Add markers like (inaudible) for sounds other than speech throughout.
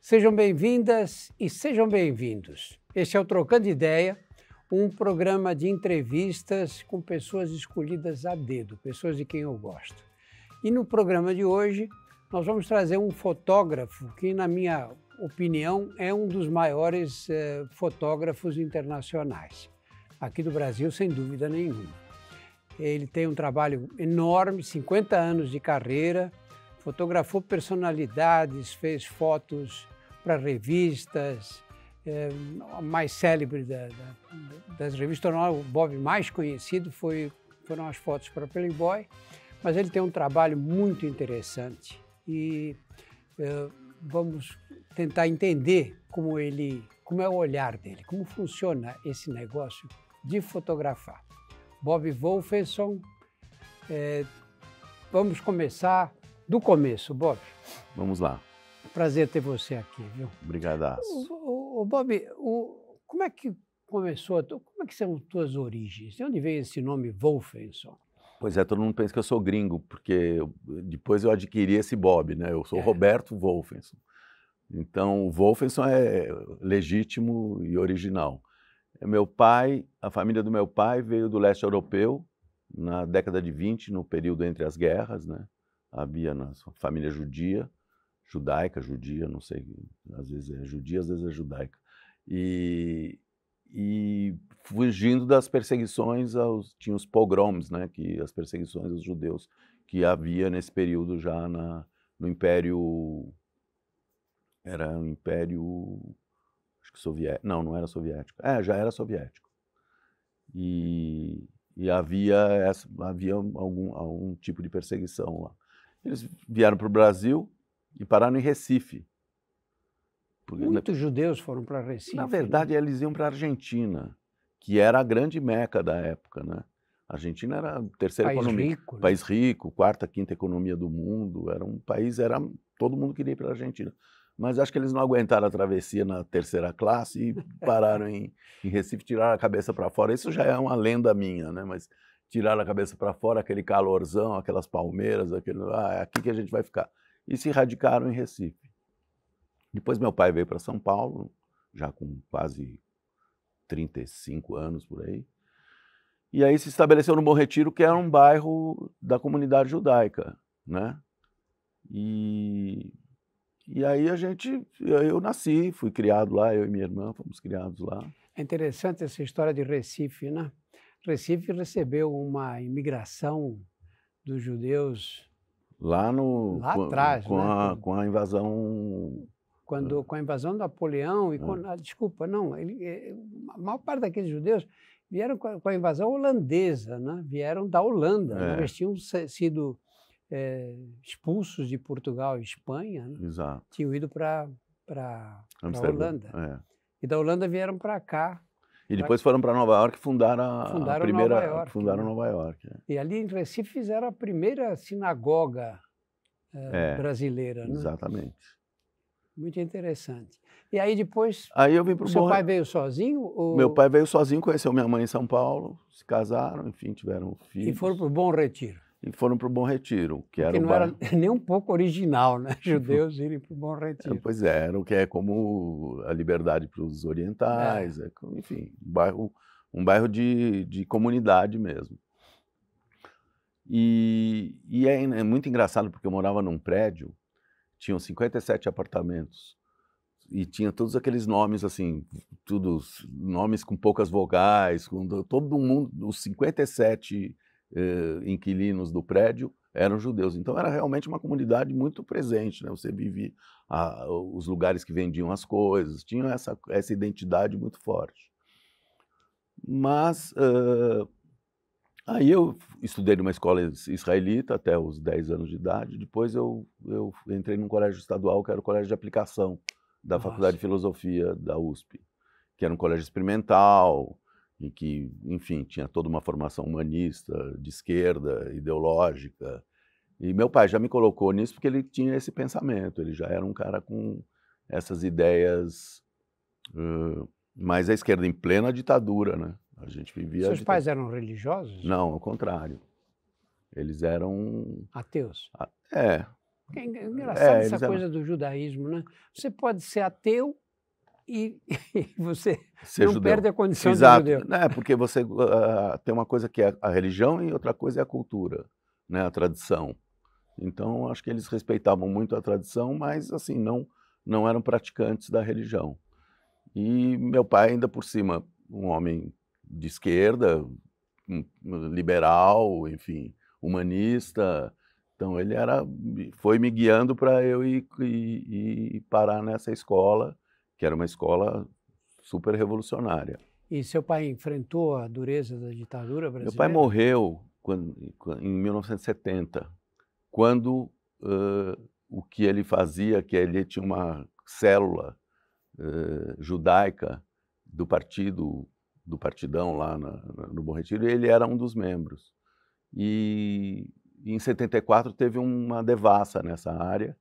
Sejam bem-vindas e sejam bem-vindos. Este é o Trocando Ideia, um programa de entrevistas com pessoas escolhidas a dedo, pessoas de quem eu gosto. E no programa de hoje, nós vamos trazer um fotógrafo que, na minha opinião, é um dos maiores eh, fotógrafos internacionais, aqui do Brasil, sem dúvida nenhuma. Ele tem um trabalho enorme, 50 anos de carreira, fotografou personalidades, fez fotos para revistas, é, mais célebre da, da, das revistas, o Bob mais conhecido foi, foram as fotos para Playboy, mas ele tem um trabalho muito interessante e é, vamos tentar entender como ele, como é o olhar dele, como funciona esse negócio de fotografar. Bob Wolfenson. É, vamos começar do começo, Bob. Vamos lá. Prazer ter você aqui, viu? Obrigadaço. O, o, o Bob, o, como é que começou, como é que são tuas origens? De onde veio esse nome Wolfenson? Pois é, todo mundo pensa que eu sou gringo, porque depois eu adquiri esse Bob, né? Eu sou é. Roberto Wolfenson. Então, o Wolfenson é legítimo e original. É meu pai, a família do meu pai veio do leste europeu na década de 20, no período entre as guerras, né? Havia na família judia, judaica, judia, não sei, às vezes é judia, às vezes é judaica. E, e fugindo das perseguições aos tinha os pogroms, né, que as perseguições aos judeus que havia nesse período já na no Império era o Império acho que soviético. Não, não era soviético. É, já era soviético. E, e havia, essa, havia algum, algum tipo de perseguição lá. Eles vieram para o Brasil e pararam em Recife. Porque, Muitos na, judeus foram para Recife. Na né? verdade, eles iam para a Argentina, que era a grande meca da época, né? A Argentina era a terceira país economia, rico, né? país rico, quarta, quinta economia do mundo. Era um país, era todo mundo queria ir para a Argentina mas acho que eles não aguentaram a travessia na terceira classe e pararam em, em Recife, tiraram a cabeça para fora. Isso já é uma lenda minha, né? Mas tiraram a cabeça para fora, aquele calorzão, aquelas palmeiras, aquele, ah, é aqui que a gente vai ficar. E se radicaram em Recife. Depois meu pai veio para São Paulo, já com quase 35 anos por aí. E aí se estabeleceu no Bom Retiro, que era um bairro da comunidade judaica, né? E e aí a gente, eu nasci, fui criado lá, eu e minha irmã fomos criados lá. É interessante essa história de Recife, né? Recife recebeu uma imigração dos judeus lá no lá com, atrás, com, né? a, com a invasão quando é. com a invasão do Napoleão e com ah. desculpa não, ele, é, a maior parte daqueles judeus vieram com a, invasão holandesa, né? Vieram da Holanda, é. eles tinham sido é, expulsos de Portugal e Espanha né? tinham ido para a Holanda. É. E da Holanda vieram para cá. E depois pra... foram para Nova York e fundaram a, fundaram a primeira. Nova York, fundaram né? Nova York. É. E ali em Recife fizeram a primeira sinagoga eh, é. brasileira. Né? Exatamente. Muito interessante. E aí depois. Aí eu vim para o Seu pai veio sozinho? Ou... Meu pai veio sozinho, conheceu minha mãe em São Paulo, se casaram, enfim, tiveram filhos. E foram para o Bom Retiro e foram para o Bom Retiro, que era que não era (laughs) nem um pouco original, né? (laughs) Judeus irem para o Bom Retiro. É, pois é, era o que é como a liberdade para os orientais, é. É, enfim, um bairro, um bairro de, de comunidade mesmo. E, e é, é muito engraçado porque eu morava num prédio, tinham 57 apartamentos e tinha todos aqueles nomes assim, todos nomes com poucas vogais, com todo mundo, os 57 eh, inquilinos do prédio eram judeus. Então era realmente uma comunidade muito presente, né? Você vivia a, os lugares que vendiam as coisas, tinham essa, essa identidade muito forte. Mas uh, aí eu estudei numa escola israelita até os 10 anos de idade. Depois eu, eu entrei num colégio estadual, que era o colégio de aplicação da Nossa. Faculdade de Filosofia da USP, que era um colégio experimental, e que, enfim, tinha toda uma formação humanista, de esquerda, ideológica. E meu pai já me colocou nisso porque ele tinha esse pensamento, ele já era um cara com essas ideias uh, mais à esquerda, em plena ditadura, né? A gente vivia... Seus pais eram religiosos? Não, ao contrário. Eles eram... Ateus? A... É. É, é engraçado é, essa coisa eram... do judaísmo, né? Você pode ser ateu e, (laughs) e você Ser não judeu. perde a condição Exato. de judeu. É, porque você uh, tem uma coisa que é a religião e outra coisa é a cultura, né, a tradição. Então, acho que eles respeitavam muito a tradição, mas assim, não, não eram praticantes da religião. E meu pai, ainda por cima, um homem de esquerda, liberal, enfim, humanista. Então ele era, foi me guiando para eu ir, ir, ir, parar nessa escola que era uma escola super revolucionária. E seu pai enfrentou a dureza da ditadura brasileira? Meu pai morreu quando, em 1970, quando uh, o que ele fazia, que ele tinha uma célula uh, judaica do partido, do partidão lá na, no Bom Retiro, e ele era um dos membros. E em 74 teve uma devassa nessa área,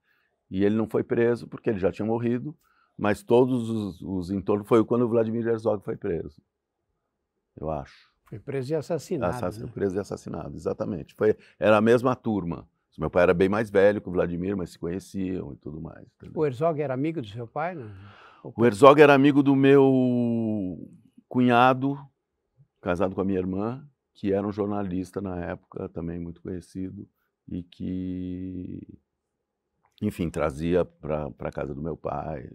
e ele não foi preso porque ele já tinha morrido, mas todos os, os entornos. Foi quando o Vladimir Herzog foi preso, eu acho. Foi preso e assassinado. Assass... Né? Preso e assassinado, exatamente. Foi... Era a mesma turma. Meu pai era bem mais velho que o Vladimir, mas se conheciam e tudo mais. Entendeu? O Herzog era amigo do seu pai? Né? O Herzog era amigo do meu cunhado, casado com a minha irmã, que era um jornalista na época, também muito conhecido, e que enfim, trazia para a casa do meu pai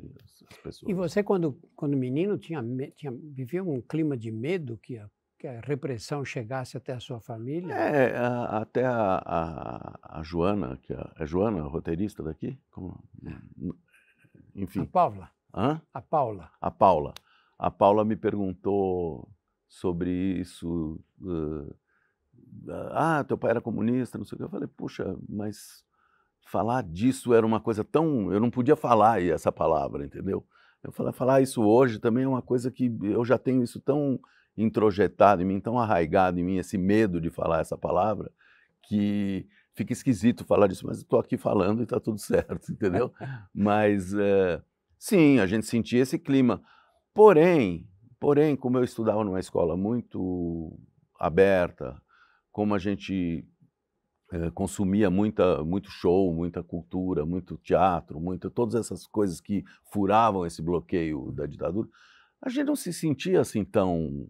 as pessoas. E você, quando, quando menino, tinha, tinha, vivia um clima de medo que a, que a repressão chegasse até a sua família? É, a, até a, a, a, Joana, que a, é, a é Joana, a roteirista daqui, como, enfim. A Paula. Hã? A Paula. A Paula. A Paula me perguntou sobre isso. Uh, ah, teu pai era comunista, não sei o que. Eu falei, puxa, mas falar disso era uma coisa tão. Eu não podia falar essa palavra, entendeu? Eu falar isso hoje também é uma coisa que eu já tenho isso tão introjetado em mim, tão arraigado em mim, esse medo de falar essa palavra, que fica esquisito falar disso, mas estou aqui falando e está tudo (laughs) certo, entendeu? mas é, sim, a gente sentia esse clima. Porém, porém, como eu estudava numa escola muito aberta, como a gente eh, consumia muita, muito show, muita cultura, muito teatro, muito, todas essas coisas que furavam esse bloqueio da ditadura, a gente não se sentia assim tão,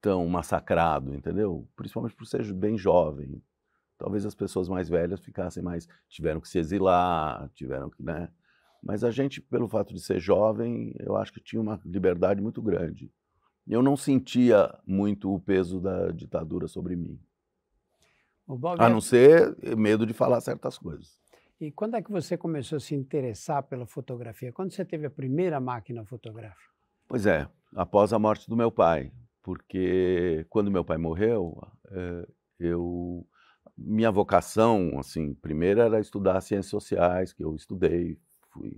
tão massacrado, entendeu? Principalmente por ser bem jovem. Talvez as pessoas mais velhas ficassem mais, tiveram que se exilar, tiveram que, né? Mas a gente, pelo fato de ser jovem, eu acho que tinha uma liberdade muito grande. Eu não sentia muito o peso da ditadura sobre mim a não ser medo de falar certas coisas. E quando é que você começou a se interessar pela fotografia? Quando você teve a primeira máquina fotográfica? Pois é, após a morte do meu pai, porque quando meu pai morreu, eh, eu minha vocação, assim, primeiro era estudar ciências sociais, que eu estudei, fui,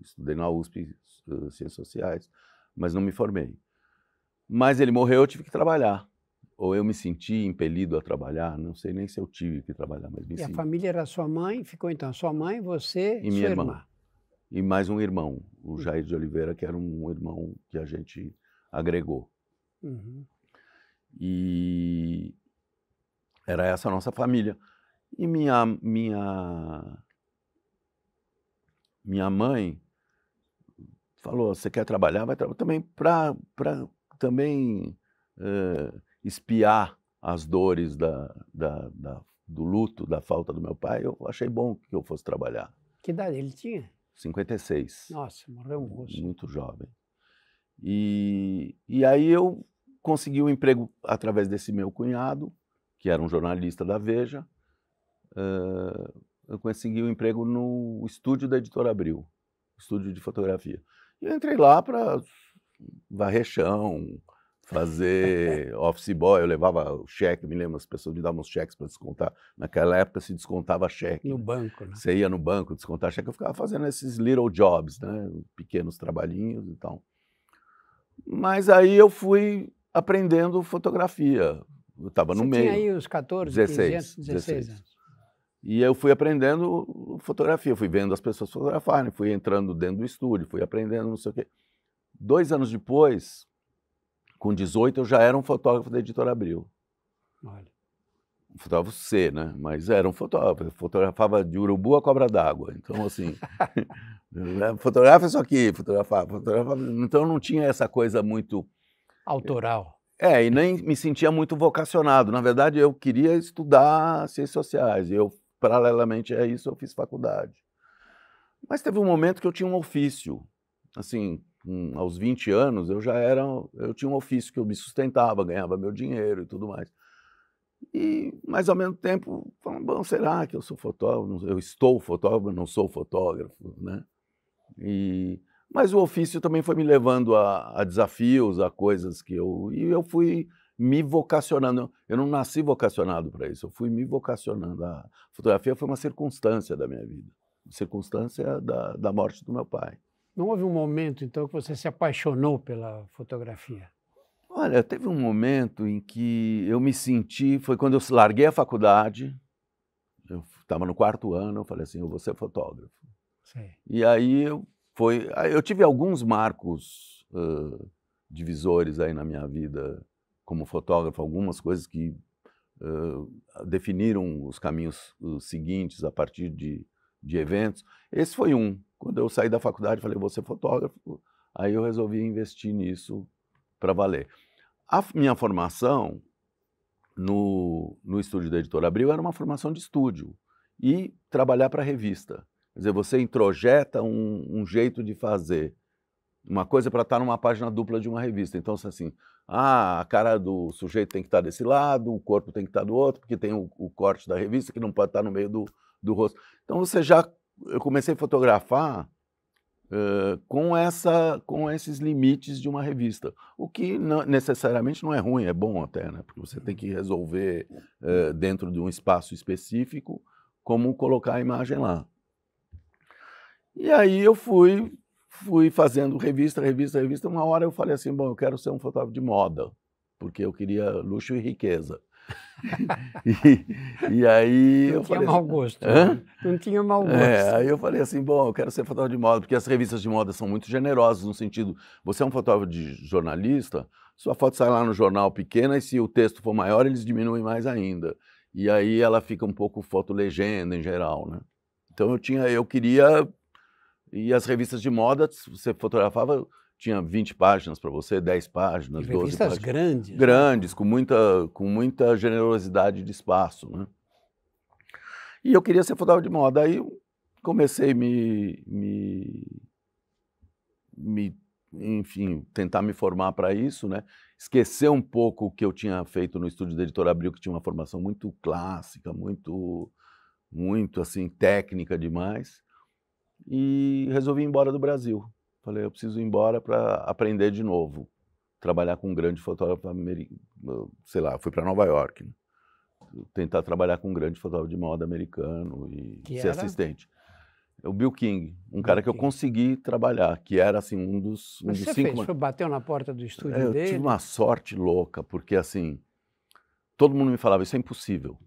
estudei na USP eh, ciências sociais, mas não me formei. Mas ele morreu, eu tive que trabalhar ou eu me senti impelido a trabalhar, não sei nem se eu tive que trabalhar, mas me E a família era sua mãe, ficou então sua mãe, você e minha irmã. irmã. E mais um irmão, o hum. Jair de Oliveira, que era um irmão que a gente agregou. Uhum. E era essa a nossa família. E minha, minha, minha mãe falou, você quer trabalhar? Vai trabalhar. Também para também... Uh, espiar as dores da, da, da, do luto, da falta do meu pai, eu achei bom que eu fosse trabalhar. Que idade ele tinha? 56. Nossa, morreu um Muito jovem. E, e aí eu consegui um emprego através desse meu cunhado, que era um jornalista da Veja. Uh, eu consegui um emprego no estúdio da Editora Abril, estúdio de fotografia. E eu entrei lá para varrer chão, fazer office boy. Eu levava o cheque, me lembro, as pessoas me davam os cheques para descontar. Naquela época se descontava cheque. No né? banco, né? Você ia no banco descontar cheque. Eu ficava fazendo esses little jobs, né? Pequenos trabalhinhos e então. tal. Mas aí eu fui aprendendo fotografia. Eu estava no meio. Você tinha aí os 14, 16, 15 anos, 16, 16 anos. E eu fui aprendendo fotografia, fui vendo as pessoas fotografarem, fui entrando dentro do estúdio, fui aprendendo não sei o quê. Dois anos depois, com 18 eu já era um fotógrafo da Editora Abril. Olha. Um fotógrafo C, né? Mas era um fotógrafo. Eu fotografava de urubu a cobra d'água. Então, assim. (laughs) Eh, fotografa isso aqui, fotografava, fotografava. Então não tinha essa coisa muito. Autoral. Eh, é, e nem me sentia muito vocacionado. Na verdade, eu queria estudar ciências sociais. e Eu, paralelamente a isso, eu fiz faculdade. Mas teve um momento que eu tinha um ofício. Assim, com, hum, aos 20 anos, eu já era, eu tinha um ofício que eu me sustentava, ganhava meu dinheiro e tudo mais. E, mas ao mesmo tempo, falando, bom, será que eu sou fotógrafo? Eu estou fotógrafo, não sou fotógrafo, né? E, mas o ofício também foi me levando a, a desafios, a coisas que eu... E eu fui me vocacionando. Eu não nasci vocacionado para isso, eu fui me vocacionando. A fotografia foi uma circunstância da minha vida, circunstância da, da morte do meu pai. Não houve um momento, então, que você se apaixonou pela fotografia? Olha, teve um momento em que eu me senti, foi quando eu larguei a faculdade, eu estava no quarto ano, eu falei assim, eu vou ser fotógrafo. Sim. E aí eu, foi, eu tive alguns marcos uh, divisores aí na minha vida como fotógrafo, algumas coisas que uh, definiram os caminhos os seguintes a partir de, de eventos. Esse foi um. Quando eu saí da faculdade, falei, vou ser fotógrafo. Aí eu resolvi investir nisso para valer. A minha formação no, no estúdio da Editora Abril era uma formação de estúdio e trabalhar para revista. Quer dizer, você introjeta um, um jeito de fazer uma coisa para estar numa página dupla de uma revista. Então, assim, ah, a cara do sujeito tem que estar desse lado, o corpo tem que estar do outro, porque tem o, o corte da revista que não pode estar no meio do, do rosto. Então, você já eu comecei a fotografar uh, com, essa, com esses limites de uma revista. O que não, necessariamente não é ruim, é bom até, né? porque você tem que resolver uh, dentro de um espaço específico como colocar a imagem lá. E aí eu fui, fui fazendo revista, revista, revista. Uma hora eu falei assim, bom, eu quero ser um fotógrafo de moda, porque eu queria luxo e riqueza. (laughs) e, aí não eu falei. Assim, né? Não tinha mau é, gosto. Hã? Não tinha mau gosto. É, aí eu falei assim: bom, eu quero ser fotógrafo de moda, porque as revistas de moda são muito generosas no sentido, você é um fotógrafo de jornalista, sua foto sai lá no jornal pequena e se o texto for maior, eles diminuem mais ainda. E aí ela fica um pouco foto legenda em geral, né? Então eu tinha, eu queria e as revistas de moda, você fotografava, tinha 20 páginas para você, 10 páginas, e 12 revistas páginas. grandes. Né? Grandes, com muita, com muita generosidade de espaço, né? E eu queria ser fotógrafo de moda. Aí comecei me, me, me enfim, tentar me formar para isso, né? Esquecer um pouco o que eu tinha feito no estúdio da Editora Abril, que tinha uma formação muito clássica, muito, muito assim técnica demais, e resolvi ir embora do Brasil. Falei, eu preciso ir embora para aprender de novo, trabalhar com um grande fotógrafo americano, sei lá, fui para Nova York, né? tentar trabalhar com um grande fotógrafo de moda americano e que ser era? assistente. É o Bill King, um Bill cara que King. eu consegui trabalhar, que era assim um dos, um Mas dos você cinco. Fez, bateu na porta do estúdio é, dele. Eu tive uma sorte louca, porque assim todo mundo me falava isso é impossível.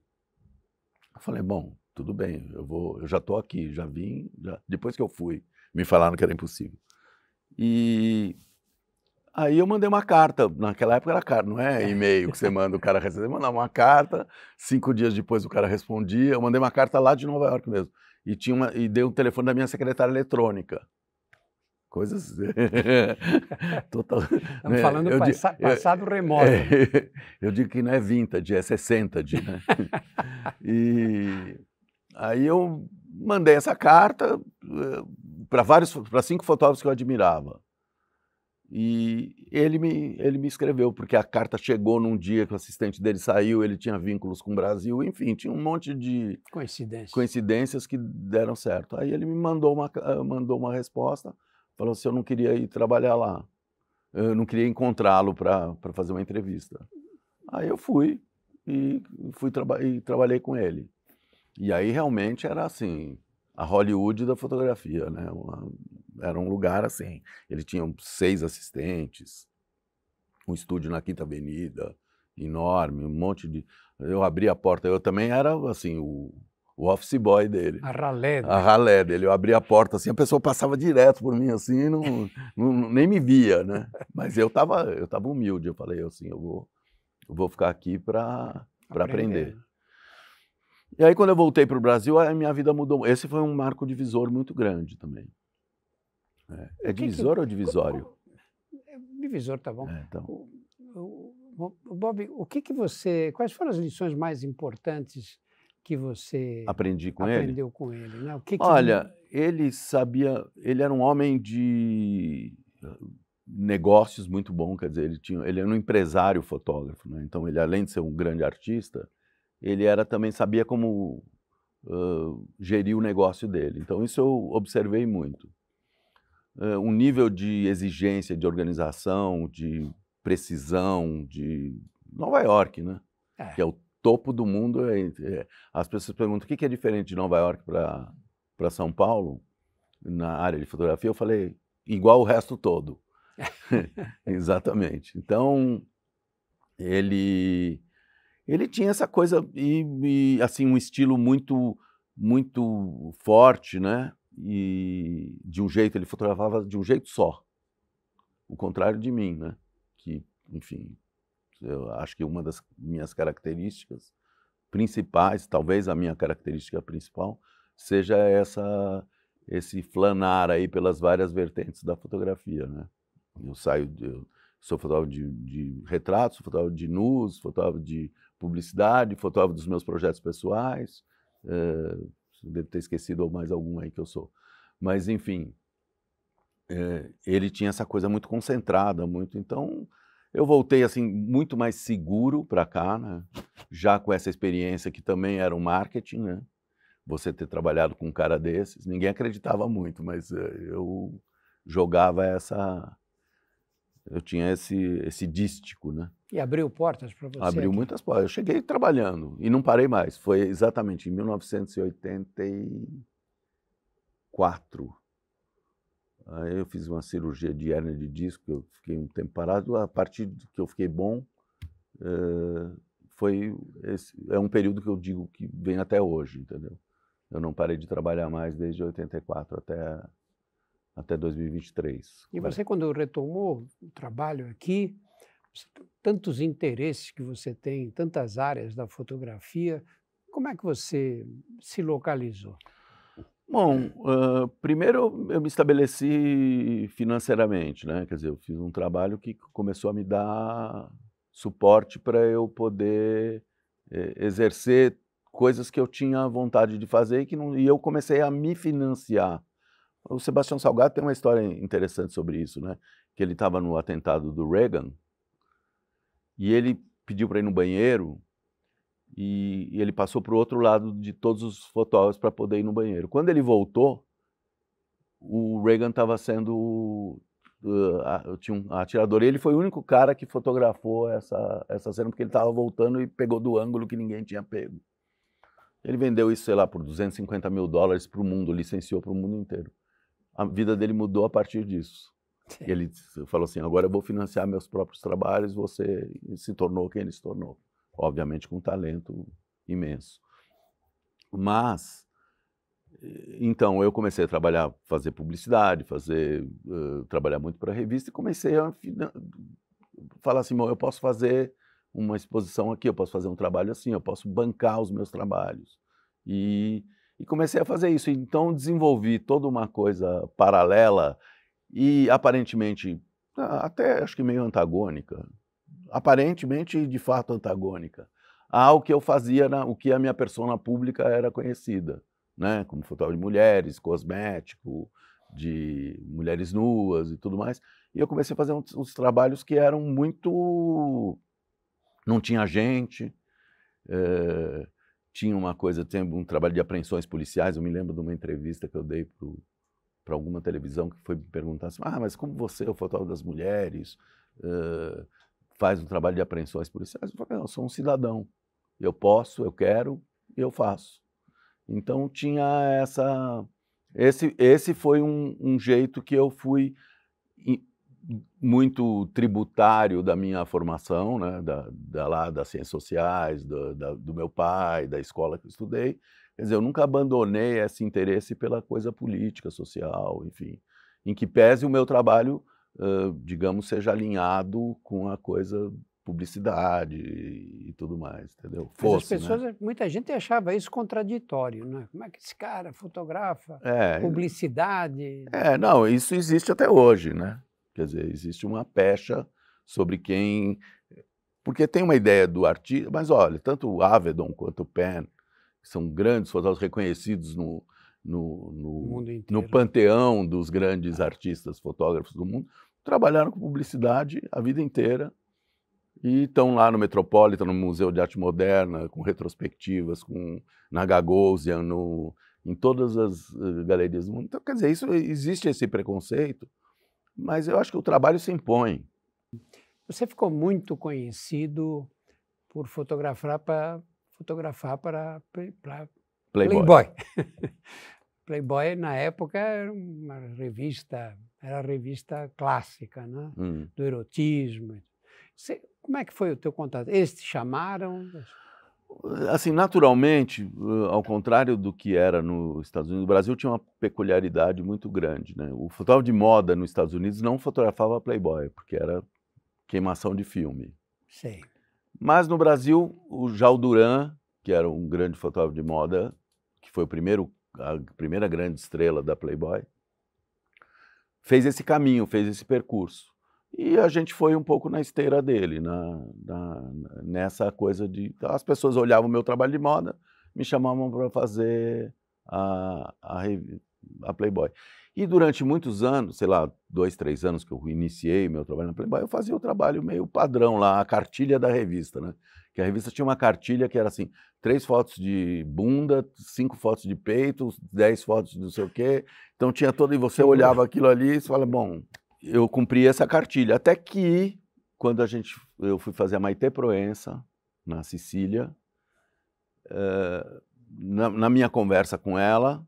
Eu falei, bom, tudo bem, eu vou, eu já estou aqui, já vim, já... depois que eu fui, me falaram que era impossível. E aí eu mandei uma carta. Naquela época era carta, não é, é e-mail que você manda o cara receber. Mandava uma carta, cinco dias depois o cara respondia. Eu mandei uma carta lá de Nova York mesmo. E, tinha uma, e dei um telefone da minha secretária eletrônica coisas (laughs) total. Estamos né? falando eu, passa, passado remoto. É, (laughs) eu digo que não é vintage, é 60 Né? (laughs) e aí eu mandei essa carta eh, para vários, para cinco fotógrafos que eu admirava. E ele me, ele me escreveu, porque a carta chegou num dia que o assistente dele saiu, ele tinha vínculos com o Brasil, enfim, tinha um monte de coincidências, coincidências que deram certo. Aí ele me mandou uma, eh, mandou uma resposta, falou se assim, eu não queria ir trabalhar lá, eu não queria encontrá-lo para fazer uma entrevista. Aí eu fui e, fui traba e trabalhei com ele. E aí realmente era assim, a Hollywood da fotografia, né? era um lugar assim. Ele tinha seis assistentes, um estúdio na Quinta Avenida, enorme, um monte de. Eu abri a porta, eu também era assim, o, o office boy dele. A ralé dele. A ralé dele. Eu abri a porta assim, a pessoa passava direto por mim assim, não, não nem me via, né? Mas eu estava eu tava humilde, eu falei assim, eu vou, eu vou ficar aqui para aprender. aprender. E aí, quando eu voltei para o Brasil, a minha vida mudou. Esse foi um marco divisor muito grande também. É, é divisor que, ou divisório? É divisor, tá bom. É, então. o, o, o, Bob, o que, que você. Quais foram as lições mais importantes que você aprendi com aprendeu ele? com ele? Né? O que, que Olha, ele... sabia. Ele era um homem de eh, negócios muito bom, quer dizer, ele tinha, ele era um empresário fotógrafo, né? então ele além de ser um grande artista, ele era também sabia como uh, gerir o negócio dele. Então isso eu observei muito. Uh, um nível de exigência, de organização, de precisão, de Nova York, né? É. Que é o topo do mundo. É, é, as pessoas perguntam o que, que é diferente de Nova York para para São Paulo na área de fotografia. Eu falei igual o resto todo. (laughs) (laughs) Exatamente. Então ele ele tinha essa coisa e, e, assim um estilo muito muito forte, né? E de um jeito ele fotografava de um jeito só. O contrário de mim, né? Que, enfim, eu acho que uma das minhas características principais, talvez a minha característica principal, seja essa esse flanar aí pelas várias vertentes da fotografia, né? Eu saio de, Sou fotógrafo de, de retratos, sou fotógrafo de nus, fotógrafo de publicidade, fotógrafo dos meus projetos pessoais. É, eh, devo ter esquecido mais algum aí que eu sou. Mas, enfim, é, ele tinha essa coisa muito concentrada, muito. Então, eu voltei assim muito mais seguro para cá, né? já com essa experiência que também era um marketing, né? Você ter trabalhado com um cara desses, ninguém acreditava muito, mas eh, eu jogava essa eu tinha esse, esse dístico, né? E abriu portas para você? Abriu aqui? muitas portas. Eu cheguei trabalhando e não parei mais. Foi exatamente em 1984. Aí eu fiz uma cirurgia de hernia de disco, eu fiquei um tempo parado. A partir do que eu fiquei bom, eh, foi esse, é um período que eu digo que vem até hoje, entendeu? Eu não parei de trabalhar mais desde 84 até até 2023. E você, quando retomou o trabalho aqui, tantos interesses que você tem, tantas áreas da fotografia, como é que você se localizou? Bom, uh, primeiro eu me estabeleci financeiramente, né? Quer dizer, eu fiz um trabalho que começou a me dar suporte para eu poder eh, exercer coisas que eu tinha vontade de fazer e que não, e eu comecei a me financiar o Sebastião Salgado tem uma história interessante sobre isso, né? Que ele estava no atentado do Reagan e ele pediu para ir no banheiro e, e ele passou para o outro lado de todos os fotógrafos para poder ir no banheiro. Quando ele voltou, o Reagan estava sendo uh, tinha um atirador. Ele foi o único cara que fotografou essa, essa cena, porque ele estava voltando e pegou do ângulo que ninguém tinha pego. Ele vendeu isso, sei lá, por 250 mil dólares para o mundo, licenciou para o mundo inteiro a vida dele mudou a partir disso. Ele falou assim: agora eu vou financiar meus próprios trabalhos. Você se tornou quem ele se tornou, obviamente com um talento imenso. Mas eh, então eu comecei a trabalhar, fazer publicidade, fazer uh, trabalhar muito para revista e comecei a falar assim: bom, eu posso fazer uma exposição aqui, eu posso fazer um trabalho assim, eu posso bancar os meus trabalhos e e comecei a fazer isso. Então desenvolvi toda uma coisa paralela e aparentemente, até acho que meio antagônica, aparentemente de fato antagônica, ao que eu fazia, na, o que a minha persona pública era conhecida, né? como fotógrafo de mulheres, cosmético, de mulheres nuas e tudo mais. E eu comecei a fazer uns, uns trabalhos que eram muito. não tinha gente. É tinha uma coisa, tem um trabalho de apreensões policiais. Eu me lembro de uma entrevista que eu dei para alguma televisão que foi me perguntar assim: ah, mas como você, é o fotógrafo das mulheres, uh, faz um trabalho de apreensões policiais? Eu falei: não, eu sou um cidadão. Eu posso, eu quero e eu faço. Então tinha essa. Esse, esse foi um, um jeito que eu fui muito tributário da minha formação, né, da, da lá das ciências sociais, do, da, do meu pai, da escola que eu estudei. Quer dizer, eu nunca abandonei esse interesse pela coisa política, social, enfim, em que pese o meu trabalho, uh, digamos, seja alinhado com a coisa publicidade e tudo mais, entendeu? Fosse, Mas as né? pessoas, né? muita gente achava isso contraditório, né? Como é que esse cara fotografa é, publicidade? É, não, isso existe até hoje, né? Quer dizer, existe uma pecha sobre quem. Porque tem uma ideia do artista, mas olha, tanto o Avedon quanto o Penn, que são grandes fotógrafos reconhecidos no, no, no, no panteão dos grandes é. artistas fotógrafos do mundo, trabalharam com publicidade a vida inteira e estão lá no Metropolitan, no Museu de Arte Moderna, com retrospectivas, com na Gagosian, no, em todas as eh, galerias do mundo. Então, quer dizer, isso, existe esse preconceito mas eu acho que o trabalho se impõe. Você ficou muito conhecido por fotografar para fotografar para, Playboy. Playboy. (laughs) Playboy na época era uma revista, era a revista clássica, né? Hum. Do erotismo. Você, como é que foi o teu contato? Eles te chamaram? Assim, naturalmente, ao contrário do que era nos Estados Unidos, o Brasil tinha uma peculiaridade muito grande. Né? O fotógrafo de moda nos Estados Unidos não fotografava Playboy, porque era queimação de filme. sim Mas no Brasil, o Jal Duran, que era um grande fotógrafo de moda, que foi o primeiro, a primeira grande estrela da Playboy, fez esse caminho, fez esse percurso. E a gente foi um pouco na esteira dele, na, na nessa coisa de. Então, as pessoas olhavam o meu trabalho de moda, me chamavam para fazer a, a, a, Playboy. E durante muitos anos, sei lá, dois, três anos que eu iniciei meu trabalho na Playboy, eu fazia o trabalho meio padrão lá, a cartilha da revista, né? Que a revista tinha uma cartilha que era assim: três fotos de bunda, cinco fotos de peito, dez fotos de não sei o quê. Então tinha todo. E você olhava aquilo ali e você fala, bom, eu cumpri essa cartilha. Até que, quando a gente, eu fui fazer a Maite Proença, na Sicília, eh, na, na, minha conversa com ela,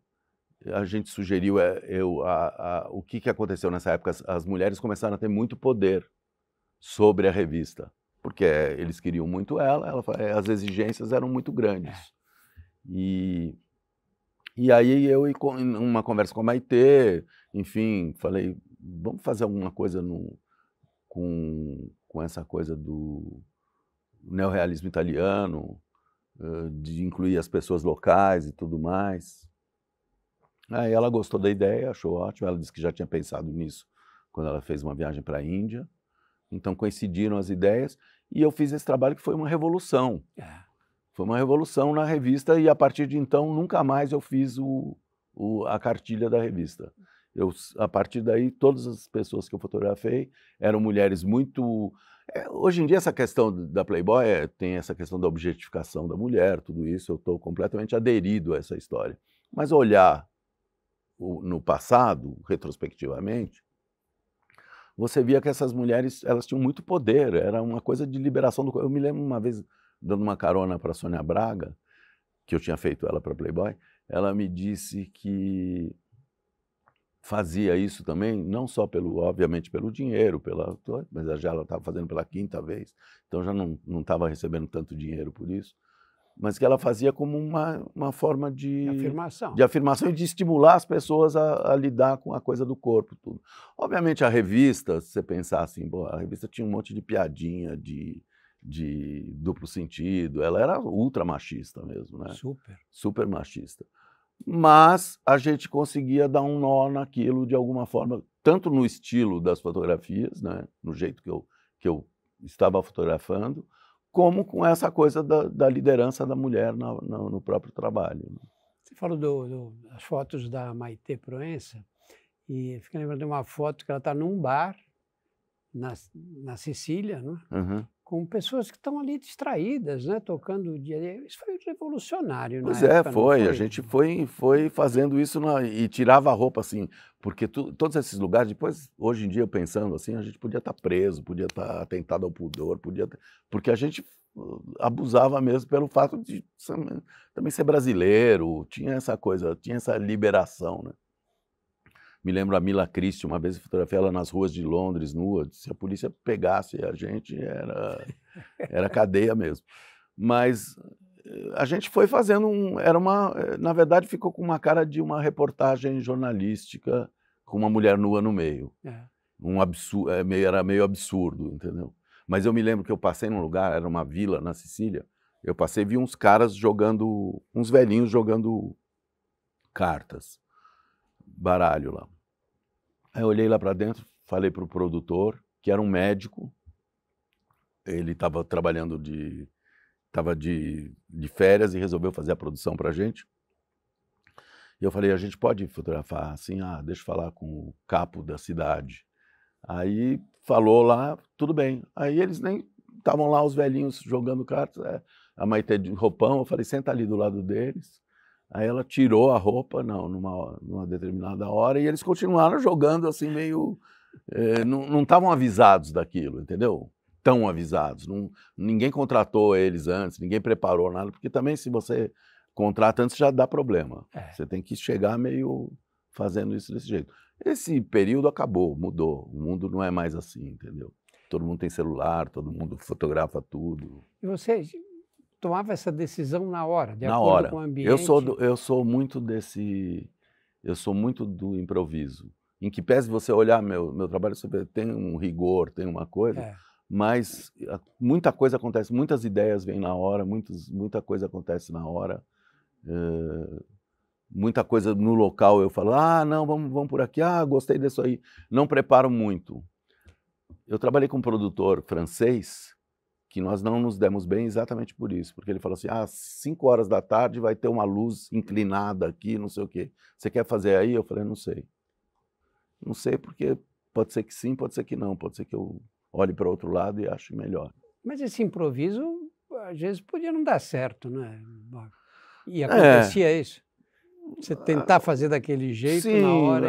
a gente sugeriu eh, eu, a, a, o que, que aconteceu nessa época. As, as, mulheres começaram a ter muito poder sobre a revista, porque eles queriam muito ela, ela as exigências eram muito grandes. É. E, e aí eu, em uma conversa com a Maitê, enfim, falei, vamos fazer alguma coisa no, com, com essa coisa do neorrealismo italiano, de incluir as pessoas locais e tudo mais. Aí ela gostou da ideia, achou ótimo. Ela disse que já tinha pensado nisso quando ela fez uma viagem para a Índia. Então coincidiram as ideias e eu fiz esse trabalho que foi uma revolução. É. Foi uma revolução na revista e a partir de então nunca mais eu fiz o, o, a cartilha da revista. Eu, a partir daí, todas as pessoas que eu fotografei eram mulheres muito. É, hoje em dia, essa questão da Playboy é, tem essa questão da objetificação da mulher, tudo isso. Eu estou completamente aderido a essa história. Mas olhar o, no passado, retrospectivamente, você via que essas mulheres elas tinham muito poder, era uma coisa de liberação do Eu me lembro uma vez dando uma carona para Sônia Braga, que eu tinha feito ela para Playboy, ela me disse que fazia isso também, não só pelo, obviamente, pelo dinheiro, pela, mas já ela estava fazendo pela quinta vez, então já não estava recebendo tanto dinheiro por isso, mas que ela fazia como uma, uma forma de, de afirmação. de afirmação e de estimular as pessoas a, a, lidar com a coisa do corpo. tudo. Obviamente, a revista, se você pensar assim, bom, a revista tinha um monte de piadinha, de, de duplo sentido, ela era ultra machista mesmo, né? Super. Super machista mas a gente conseguia dar um nó naquilo de alguma forma, tanto no estilo das fotografias, né, no jeito que eu, que eu estava fotografando, como com essa coisa da, da liderança da mulher na, na, no próprio trabalho. Né? Você falou do, do, das fotos da Maite Proença, e fica lembrando de uma foto que ela está num bar na, na Sicília, né? Uhum com pessoas que estão ali distraídas, né, tocando dia. Isso foi revolucionário, né? Pois é, época, foi. foi. A gente foi, foi fazendo isso na... e tirava a roupa assim, porque tu... todos esses lugares, depois, hoje em dia, pensando assim, a gente podia estar tá preso, podia estar tá atentado ao pudor, podia. Tá, porque a gente uh, abusava mesmo pelo fato de também ser brasileiro, tinha essa coisa, tinha essa liberação, né? Me lembro a Mila Christie, uma vez eu fotografei ela nas ruas de Londres, nua. Se a polícia pegasse a gente, era, (laughs) era cadeia mesmo. Mas eh, a gente foi fazendo um. Era uma, eh, na verdade, ficou com uma cara de uma reportagem jornalística com uma mulher nua no meio. É. Um absurdo, é, era meio absurdo, entendeu? Mas eu me lembro que eu passei num lugar, era uma vila na Sicília. Eu passei e vi uns caras jogando, uns velhinhos jogando cartas, baralho lá. Aí eu olhei lá para dentro, falei para o produtor, que era um médico, ele estava trabalhando de estava de, de férias e resolveu fazer a produção para a gente. E eu falei, a gente pode fotografar? Assim, ah, deixa eu falar com o capo da cidade. Aí falou lá, tudo bem. Aí eles nem estavam lá, os velhinhos jogando cartas, é, a Maite é de roupão. Eu falei, senta ali do lado deles. Aí ela tirou a roupa não, numa, numa determinada hora e eles continuaram jogando assim meio. É, não estavam avisados daquilo, entendeu? Tão avisados. Não, ninguém contratou eles antes, ninguém preparou nada, porque também se você contrata antes já dá problema. É. Você tem que chegar meio fazendo isso desse jeito. Esse período acabou, mudou. O mundo não é mais assim, entendeu? Todo mundo tem celular, todo mundo fotografa tudo. E você tomava essa decisão na hora, de na acordo hora. com o ambiente? Eu sou, do, eu sou muito desse... Eu sou muito do improviso. Em que pese você olhar meu, meu trabalho, você tem um rigor, tem uma coisa, é. mas ah, muita coisa acontece, muitas ideias vêm na hora, muitos, muita coisa acontece na hora. Eh, muita coisa no local eu falo, ah, não, vamos, vamos por aqui, ah, gostei disso aí. Não preparo muito. Eu trabalhei com um produtor francês que nós não nos demos bem exatamente por isso, porque ele falou assim: às ah, 5 horas da tarde vai ter uma luz inclinada aqui, não sei o quê. Você quer fazer aí? Eu falei: não sei. Não sei porque pode ser que sim, pode ser que não, pode ser que eu olhe para outro lado e ache melhor. Mas esse improviso, às vezes, podia não dar certo, né? E é. acontecia é. isso. Você ah, tentar fazer daquele jeito Sim, na hora.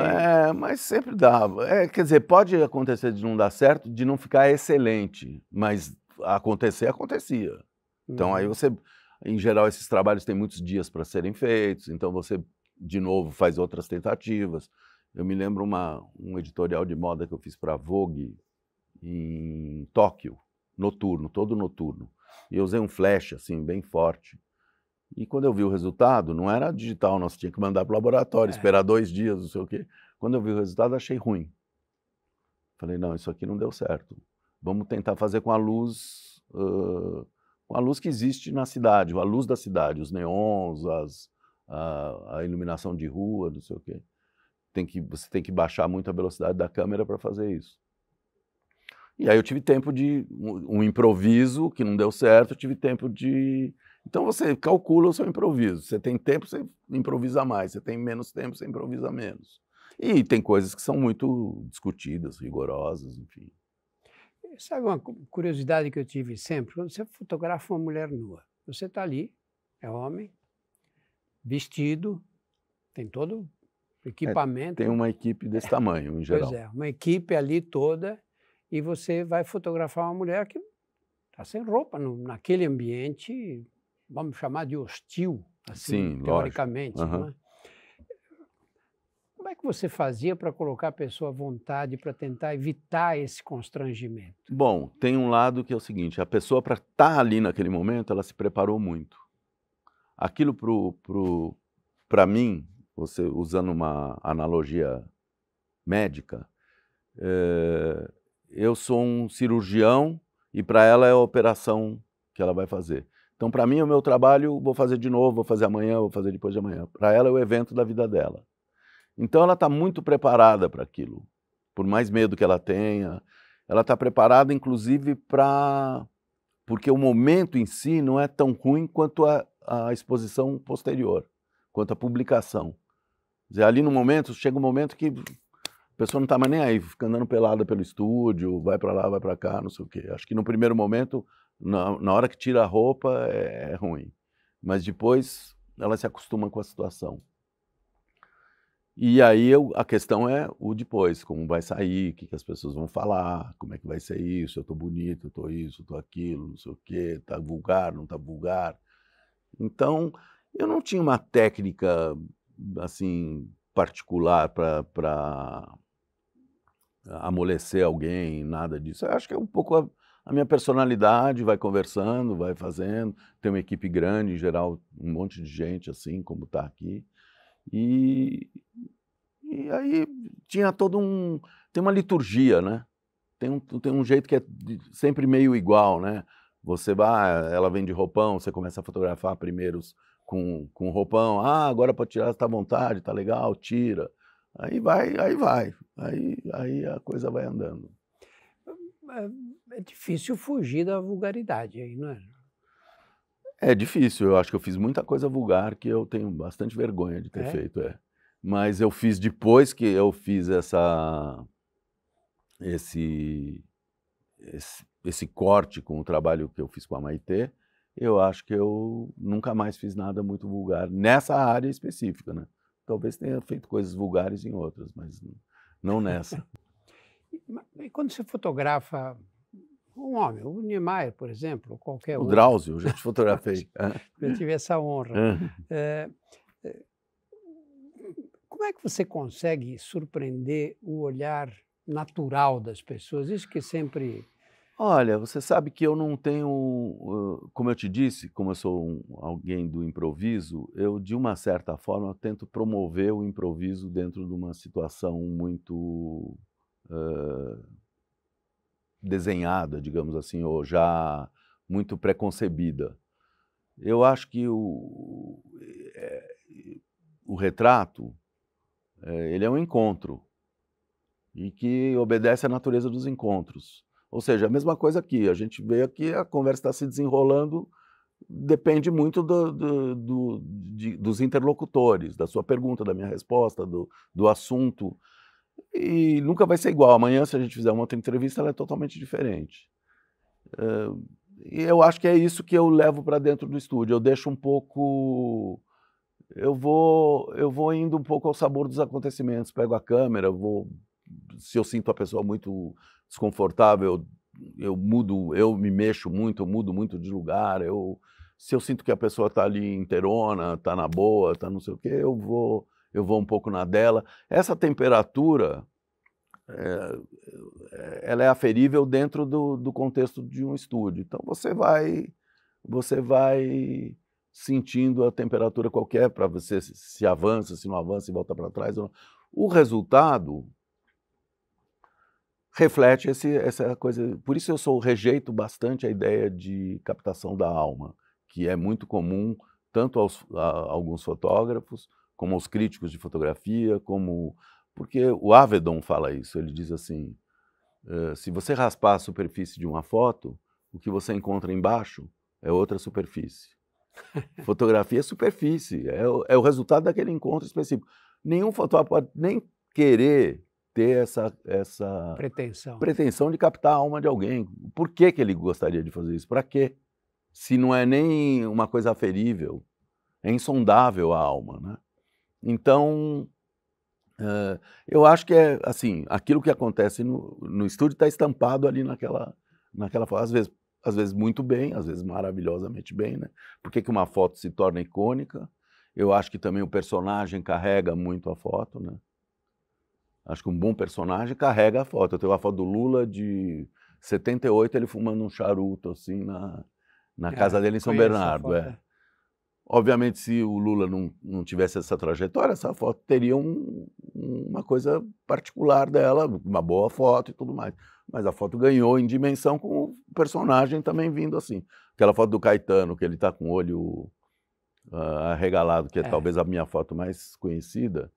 É, mas sempre dava. É, quer dizer, pode acontecer de não dar certo, de não ficar excelente, mas acontecer, acontecia. Uhum. Então aí uhum. você, em geral, esses trabalhos têm muitos dias para serem feitos, então você, de novo, faz outras tentativas. Eu me lembro uma, um editorial de moda que eu fiz para Vogue em Tóquio, noturno, todo noturno. E eu usei um flash, assim, bem forte. E quando eu vi o resultado, não era digital, nós tinha que mandar para o laboratório, é. esperar dois dias, não sei o quê. Quando eu vi o resultado, achei ruim. Falei, não, isso aqui não deu certo. Vamos tentar fazer com a luz, uh, com a luz que existe na cidade, a luz da cidade, os neons, as, a, a iluminação de rua, não sei o quê. Tem que, você tem que baixar muito a velocidade da câmera para fazer isso. E aí eu tive tempo de um, um improviso que não deu certo, eu tive tempo de então você calcula o seu improviso. Você tem tempo, você improvisa mais. Você tem menos tempo, você improvisa menos. E tem coisas que são muito discutidas, rigorosas, enfim. Sabe uma curiosidade que eu tive sempre? Quando você fotografa uma mulher nua, você está ali, é homem, vestido, tem todo o é, equipamento. É, tem uma equipe desse tamanho, em geral. Pois é, uma equipe ali toda, e você vai fotografar uma mulher que está sem roupa, no, naquele ambiente, vamos chamar de hostil, assim, Sim, teoricamente. Uhum. Né? é que você fazia para colocar a pessoa à vontade, para tentar evitar esse constrangimento? Bom, tem um lado que é o seguinte: a pessoa, para estar tá ali naquele momento, ela se preparou muito. Aquilo para pro, pro, mim, você usando uma analogia médica, é, eu sou um cirurgião e para ela é a operação que ela vai fazer. Então, para mim, o meu trabalho, vou fazer de novo, vou fazer amanhã, vou fazer depois de amanhã. Para ela, é o evento da vida dela. Então ela está muito preparada para aquilo, por mais medo que ela tenha. Ela está preparada, inclusive, para. Porque o momento em si não é tão ruim quanto a, a exposição posterior, quanto a publicação. Quer dizer, ali no momento, chega um momento que a pessoa não está mais nem aí, fica andando pelada pelo estúdio, vai para lá, vai para cá, não sei o quê. Acho que no primeiro momento, na, na hora que tira a roupa, é, é ruim. Mas depois ela se acostuma com a situação. E aí eu, a questão é o depois, como vai sair, o que, que, as pessoas vão falar, como é que vai ser isso, eu estou bonito, eu estou isso, eu estou aquilo, não sei o quê, está vulgar, não está vulgar. Então, eu não tinha uma técnica, assim, particular para amolecer alguém, nada disso. Eu acho que é um pouco a, a minha personalidade, vai conversando, vai fazendo, tem uma equipe grande, em geral, um monte de gente, assim, como está aqui. E, e aí tinha todo um. Tem uma liturgia, né? Tem um, tem um jeito que é sempre meio igual, né? Você vai, ela vende roupão, você começa a fotografar primeiro com, com roupão. Ah, agora pode tirar, está à vontade, tá legal, tira. Aí vai, aí vai. Aí, aí a coisa vai andando. É, é difícil fugir da vulgaridade aí, não é? É difícil, eu acho que eu fiz muita coisa vulgar que eu tenho bastante vergonha de ter é? feito, é. Mas eu fiz depois que eu fiz essa esse, esse esse corte com o trabalho que eu fiz com a Maitê, eu acho que eu nunca mais fiz nada muito vulgar nessa área específica, né? Talvez tenha feito coisas vulgares em outras, mas não nessa. (laughs) e quando você fotografa um homem, o Niemeyer, por exemplo, qualquer o um. O Drauzio, eu já te (laughs) fotografei. eu tive essa honra. é, como é que você consegue surpreender o olhar natural das pessoas? Isso que sempre. Olha, você sabe que eu não tenho, ah, como eu te disse, como eu sou um, alguém do improviso, eu de uma certa forma tento promover o improviso dentro de uma situação muito uh, desenhada, digamos assim, ou já muito preconcebida. Eu acho que o, é, o retrato é, ele é um encontro e que obedece à natureza dos encontros. Ou seja, a mesma coisa aqui. A gente vê aqui, a conversa está se desenrolando, depende muito do, do, do, de, dos interlocutores, da sua pergunta, da minha resposta, do assunto e nunca vai ser igual. Amanhã, se a gente fizer uma outra entrevista, ela é totalmente diferente. e eu acho que é isso que eu levo para dentro do estúdio. Eu deixo um pouco. Eu vou, eu vou indo um pouco ao sabor dos acontecimentos. Pego a câmera, vou. Se eu sinto a pessoa muito desconfortável, eu, eu mudo, eu me mexo muito, eu mudo muito de lugar. Eu, se eu sinto que a pessoa está ali inteirona, está na boa, está não sei o quê, eu vou eu vou um pouco na dela. Essa temperatura, é, ela é aferível dentro do, do contexto de um estúdio. Então você vai, você vai sentindo a temperatura qualquer para você se, se avança, se não avança, e volta para trás. O resultado reflete esse, essa coisa. Por isso eu sou rejeito bastante a ideia de captação da alma, que é muito comum tanto aos, a alguns fotógrafos como os críticos de fotografia, como porque o Avedon fala isso. Ele diz assim: eh, se você raspar a superfície de uma foto, o que você encontra embaixo é outra superfície. (laughs) Fotografia é superfície, é o, é o resultado daquele encontro específico. Nenhum fotógrafo pode nem querer ter essa, essa pretensão. pretensão de captar a alma de alguém. Por que, que ele gostaria de fazer isso? Para quê? Se não é nem uma coisa aferível, é insondável a alma. Né? Então, eh, eu acho que é assim, aquilo que acontece no, no estúdio está estampado ali naquela, naquela foto. Às vezes, às vezes muito bem, às vezes maravilhosamente bem, né? Por que, que uma foto se torna icônica? Eu acho que também o personagem carrega muito a foto, né? Acho que um bom personagem carrega a foto. Eu tenho a foto do Lula de 78, ele fumando um charuto, assim, na, na é, casa dele em São Bernardo. É. é. Obviamente, se o Lula não, não tivesse essa trajetória, essa foto teria um, uma coisa particular dela, uma boa foto e tudo mais. Mas a foto ganhou em dimensão com o personagem também vindo assim. Aquela foto do Caetano, que ele está com o olho uh, arregalado, que é, é, talvez a minha foto mais conhecida,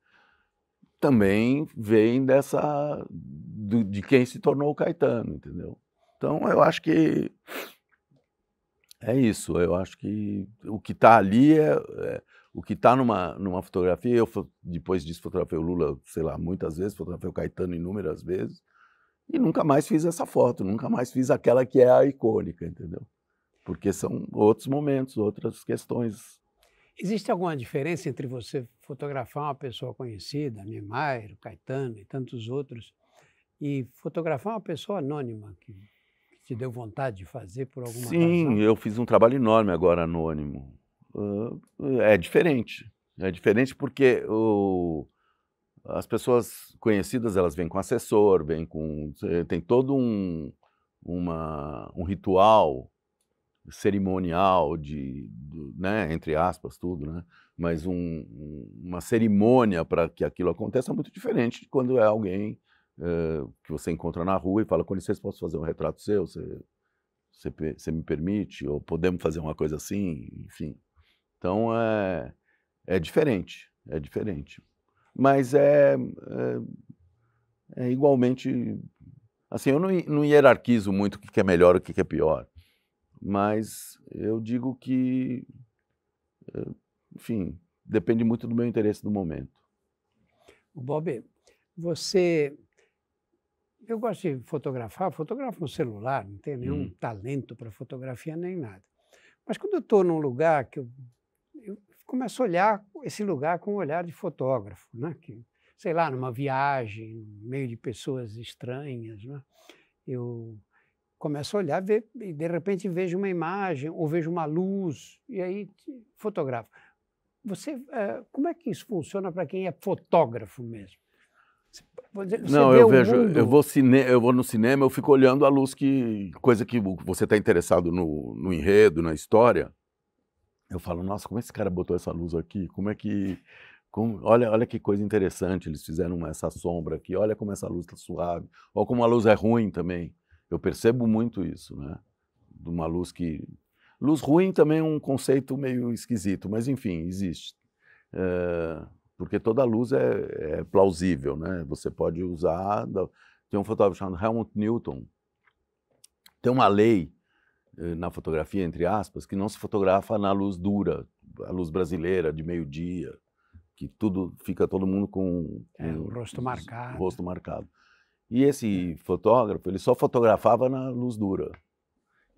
também vem dessa. Do, de quem se tornou o Caetano, entendeu? Então, eu acho que é isso, eu acho que o que está ali é, é, o que está numa, numa fotografia. Eu depois disso fotografei o Lula, sei lá, muitas vezes, fotografei o Caetano inúmeras vezes, e nunca mais fiz essa foto, nunca mais fiz aquela que é a icônica, entendeu? Porque são outros momentos, outras questões. Existe alguma diferença entre você fotografar uma pessoa conhecida, Niemeyer, Caetano e tantos outros, e fotografar uma pessoa anônima que te deu vontade de fazer por alguma Sim, razão? Sim, eu fiz um trabalho enorme agora anônimo. é diferente. É diferente porque o, as pessoas conhecidas elas vêm com assessor, vêm com tem todo um uma, um ritual cerimonial de, de né, entre aspas tudo, né? Mas um, uma cerimônia para que aquilo aconteça é muito diferente de quando é alguém eh, que você encontra na rua e fala, com licença, posso fazer um retrato seu? Você, você, você me permite? Ou podemos fazer uma coisa assim? Enfim. Então, é, é diferente, é diferente. Mas é, é, é igualmente... Assim, eu não, não hierarquizo muito o que é melhor e o que é pior, mas eu digo que, enfim, depende muito do meu interesse do momento. Bob, você eu gosto de fotografar, fotografo no celular, não tenho nenhum hum. talento para fotografia nem nada. Mas quando eu estou num lugar que eu, eu começo a olhar esse lugar com um olhar de fotógrafo, né? Que, sei lá, numa viagem, no meio de pessoas estranhas, né? eu começo a olhar ver, e de repente vejo uma imagem ou vejo uma luz e aí fotografo. Você, eh, como é que isso funciona para quem é fotógrafo mesmo? Você não, eu vejo, mundo... eu vou, cine, eu vou no cinema, eu fico olhando a luz que. coisa que você está interessado no, no enredo, na história. Eu falo, nossa, como esse cara botou essa luz aqui? Como é que. Como, olha, olha que coisa interessante, eles fizeram essa sombra aqui, olha como essa luz está suave, olha como a luz é ruim também. Eu percebo muito isso, né? De uma luz que. Luz ruim também é um conceito meio esquisito, mas enfim, existe. É, porque toda luz é, é plausível, né? Você pode usar. Tem um fotógrafo chamado Helmut Newton. Tem uma lei eh, na fotografia, entre aspas, que não se fotografa na luz dura, a luz brasileira de meio-dia, que tudo fica todo mundo com, com é, o rosto marcado. rosto marcado. E esse é. fotógrafo, ele só fotografava na luz dura.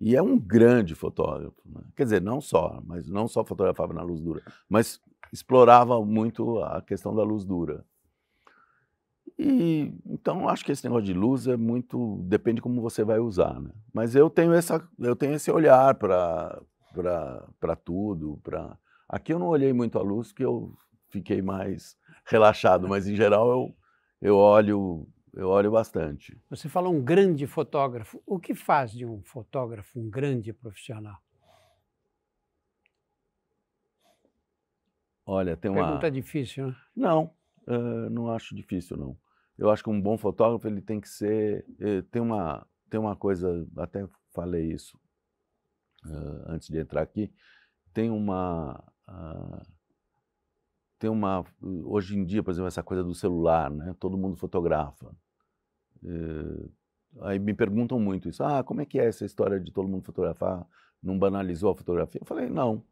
E é um grande fotógrafo. Né? Quer dizer, não só, mas não só fotografava na luz dura, mas explorava muito a questão da luz dura. E, então, acho que esse negócio de luz é muito. depende como você vai usar. Né? Mas eu tenho, essa, eu tenho esse olhar para tudo. para Aqui eu não olhei muito a luz, que eu fiquei mais relaxado, mas em geral eu, eu olho. Eu olho bastante. Você falou um grande fotógrafo. O que faz de um fotógrafo um grande profissional? Olha, tem uma. Pergunta difícil, né? Não, uh, não acho difícil, não. Eu acho que um bom fotógrafo ele tem que ser. Eh, tem uma, tem uma coisa, até falei isso uh, antes de entrar aqui. Tem uma. Uh, tem uma. Hoje em dia, por exemplo, essa coisa do celular, né? Todo mundo fotografa. Aí me perguntam muito isso. Ah, como é que é essa história de todo mundo fotografar? Não banalizou a fotografia? Eu falei, não.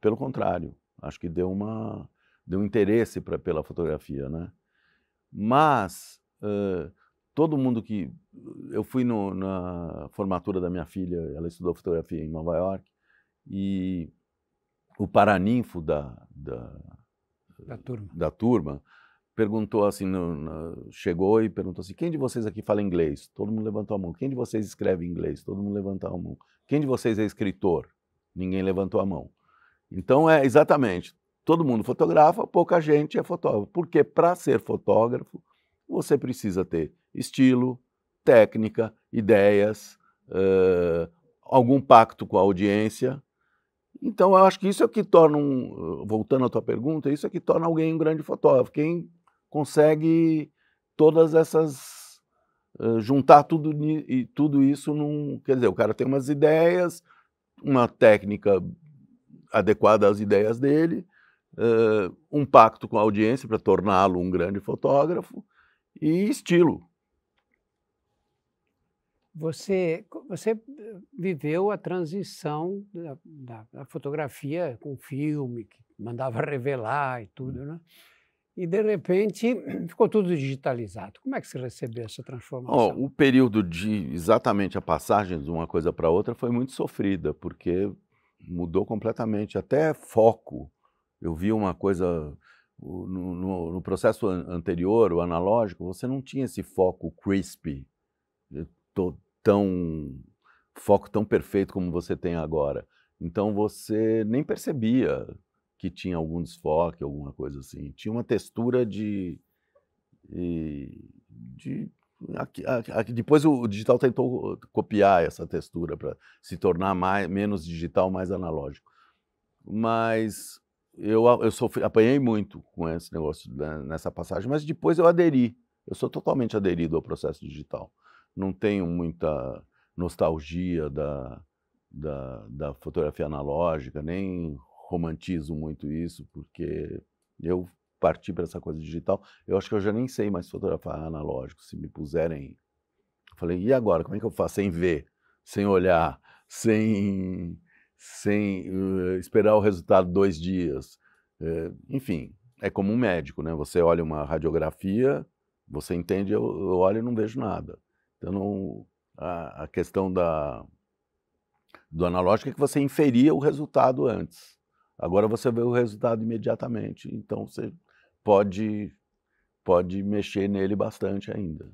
Pelo contrário. Acho que deu uma deu um interesse para pela fotografia, né? Mas uh, todo mundo que eu fui no, na formatura da minha filha, ela estudou fotografia em Nova York e o paraninfo da da, da turma, da turma perguntou assim, no, no, chegou e perguntou assim, quem de vocês aqui fala inglês? Todo mundo levantou a mão. Quem de vocês escreve inglês? Todo mundo levantou a mão. Quem de vocês é escritor? Ninguém levantou a mão. Então é exatamente, todo mundo fotografa, pouca gente é fotógrafo. Porque para ser fotógrafo, você precisa ter estilo, técnica, ideias, uh, algum pacto com a audiência. Então, eu acho que isso é que torna, um, voltando à tua pergunta, isso é que torna alguém um grande fotógrafo. Quem consegue todas essas. Uh, juntar tudo, e tudo isso num. Quer dizer, o cara tem umas ideias, uma técnica adequada às ideias dele, uh, um pacto com a audiência para torná-lo um grande fotógrafo e estilo. Você, você eh, viveu a transição da, da, da fotografia com filme, que mandava (laughs) revelar e tudo, né? E, de repente, (clears throat) ficou tudo digitalizado. Como é que você recebeu essa transformação? Oh, o período de exatamente a passagem de uma coisa para outra foi muito sofrida, porque mudou completamente, até foco. Eu vi uma coisa no, no, no processo anterior, o analógico, você não tinha esse foco crispy, eh, tão foco tão perfeito como você tem agora. Então você nem percebia que tinha algum desfoque, alguma coisa assim. Tinha uma textura de, eh, de, de Aqui, aqui, depois o digital tentou uh, copiar essa textura para se tornar mais, menos digital, mais analógico. Mas eu, eu sofri, apanhei muito com esse negócio nessa passagem, mas depois eu aderi. Eu sou totalmente aderido ao processo digital. Não tenho muita nostalgia da, da, da fotografia analógica, nem romantizo muito isso, porque eu partir para essa coisa digital. Eu acho que eu já nem sei mais fotografar ah, analógico. Se me puserem. falei, e agora? Como é que eu faço? Sem ver, sem olhar, sem, sem uh, esperar o resultado dois dias. Eh, enfim, é como um médico, né? Você olha uma radiografia, você entende, eu, eu olho e não vejo nada. Então, não, a, a questão da, do analógico é que você inferia o resultado antes. Agora você vê o resultado imediatamente. Então, você pode, pode mexer nele bastante ainda.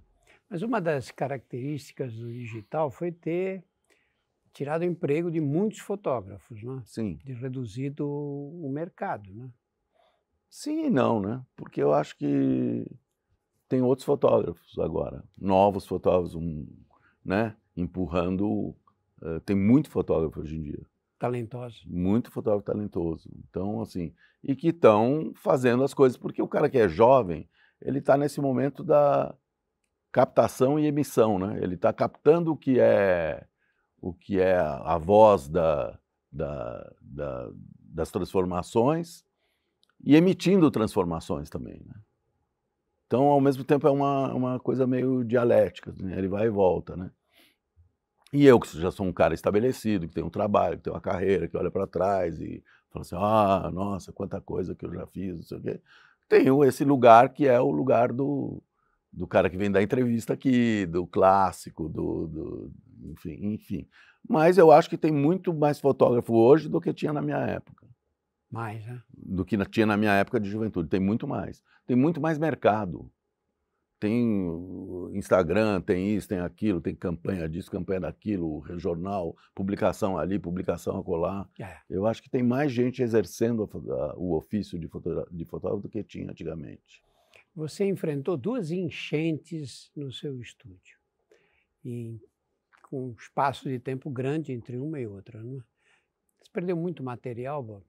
Mas uma das características do digital foi ter tirado o emprego de muitos fotógrafos, né? Sim. De reduzido o mercado, né? Sim e não, né? Porque eu acho que tem outros fotógrafos agora, novos fotógrafos, um, né? Empurrando. Uh, tem muito fotógrafo hoje em dia talentoso Muito fotógrafo talentoso. Então, assim, e que estão fazendo as coisas, porque o cara que é jovem, ele está nesse momento da captação e emissão, né? Ele está captando o que é o que é a voz da, da, da, das transformações e emitindo transformações também, né? Então, ao mesmo tempo, é uma, uma coisa meio dialética, né? ele vai e volta, né? E eu, que já sou um cara estabelecido, que tem um trabalho, que tem uma carreira, que olha para trás e fala assim: ah, nossa, quanta coisa que eu já fiz, não sei o quê. Tenho esse lugar que é o lugar do, do cara que vem dar entrevista aqui, do clássico, do, do, enfim, enfim. Mas eu acho que tem muito mais fotógrafo hoje do que tinha na minha época. Mais, né? Do que tinha na minha época de juventude. Tem muito mais. Tem muito mais mercado tem Instagram, tem isso, tem aquilo, tem campanha disso, campanha daquilo, jornal, publicação ali, publicação acolá. É. Eu acho que tem mais gente exercendo o ofício de, de fotógrafo do que tinha antigamente. Você enfrentou duas enchentes no seu estúdio, e com um espaço de tempo grande entre uma e outra. Não é? Você perdeu muito material, Bob?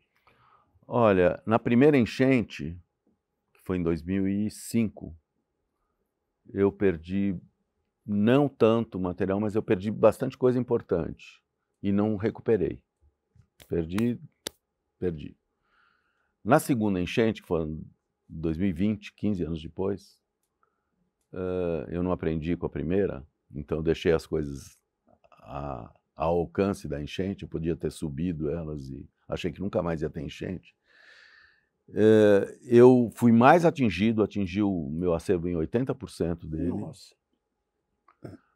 Olha, na primeira enchente, que foi em 2005, eu perdi não tanto material, mas eu perdi bastante coisa importante e não recuperei. Perdi, perdi. Na segunda enchente, que foi em 2020, 15 anos depois, uh, eu não aprendi com a primeira, então deixei as coisas a, ao alcance da enchente, eu podia ter subido elas e achei que nunca mais ia ter enchente. É, eu fui mais atingido, atingi o meu acervo em 80% dele. Nossa.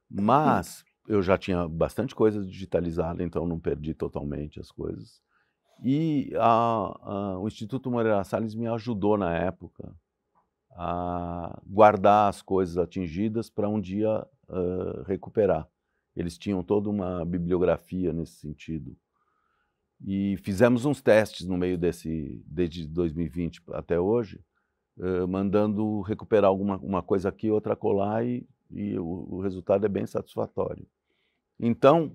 Mas eu já tinha bastante coisa digitalizada, então não perdi totalmente as coisas. E a, a, o Instituto Moreira Salles me ajudou na época a guardar as coisas atingidas para um dia uh, recuperar. Eles tinham toda uma bibliografia nesse sentido. E fizemos uns testes no meio desse, desde 2020 até hoje, eh, mandando recuperar alguma uma coisa aqui, outra colar, e, e o, o, resultado é bem satisfatório. Então,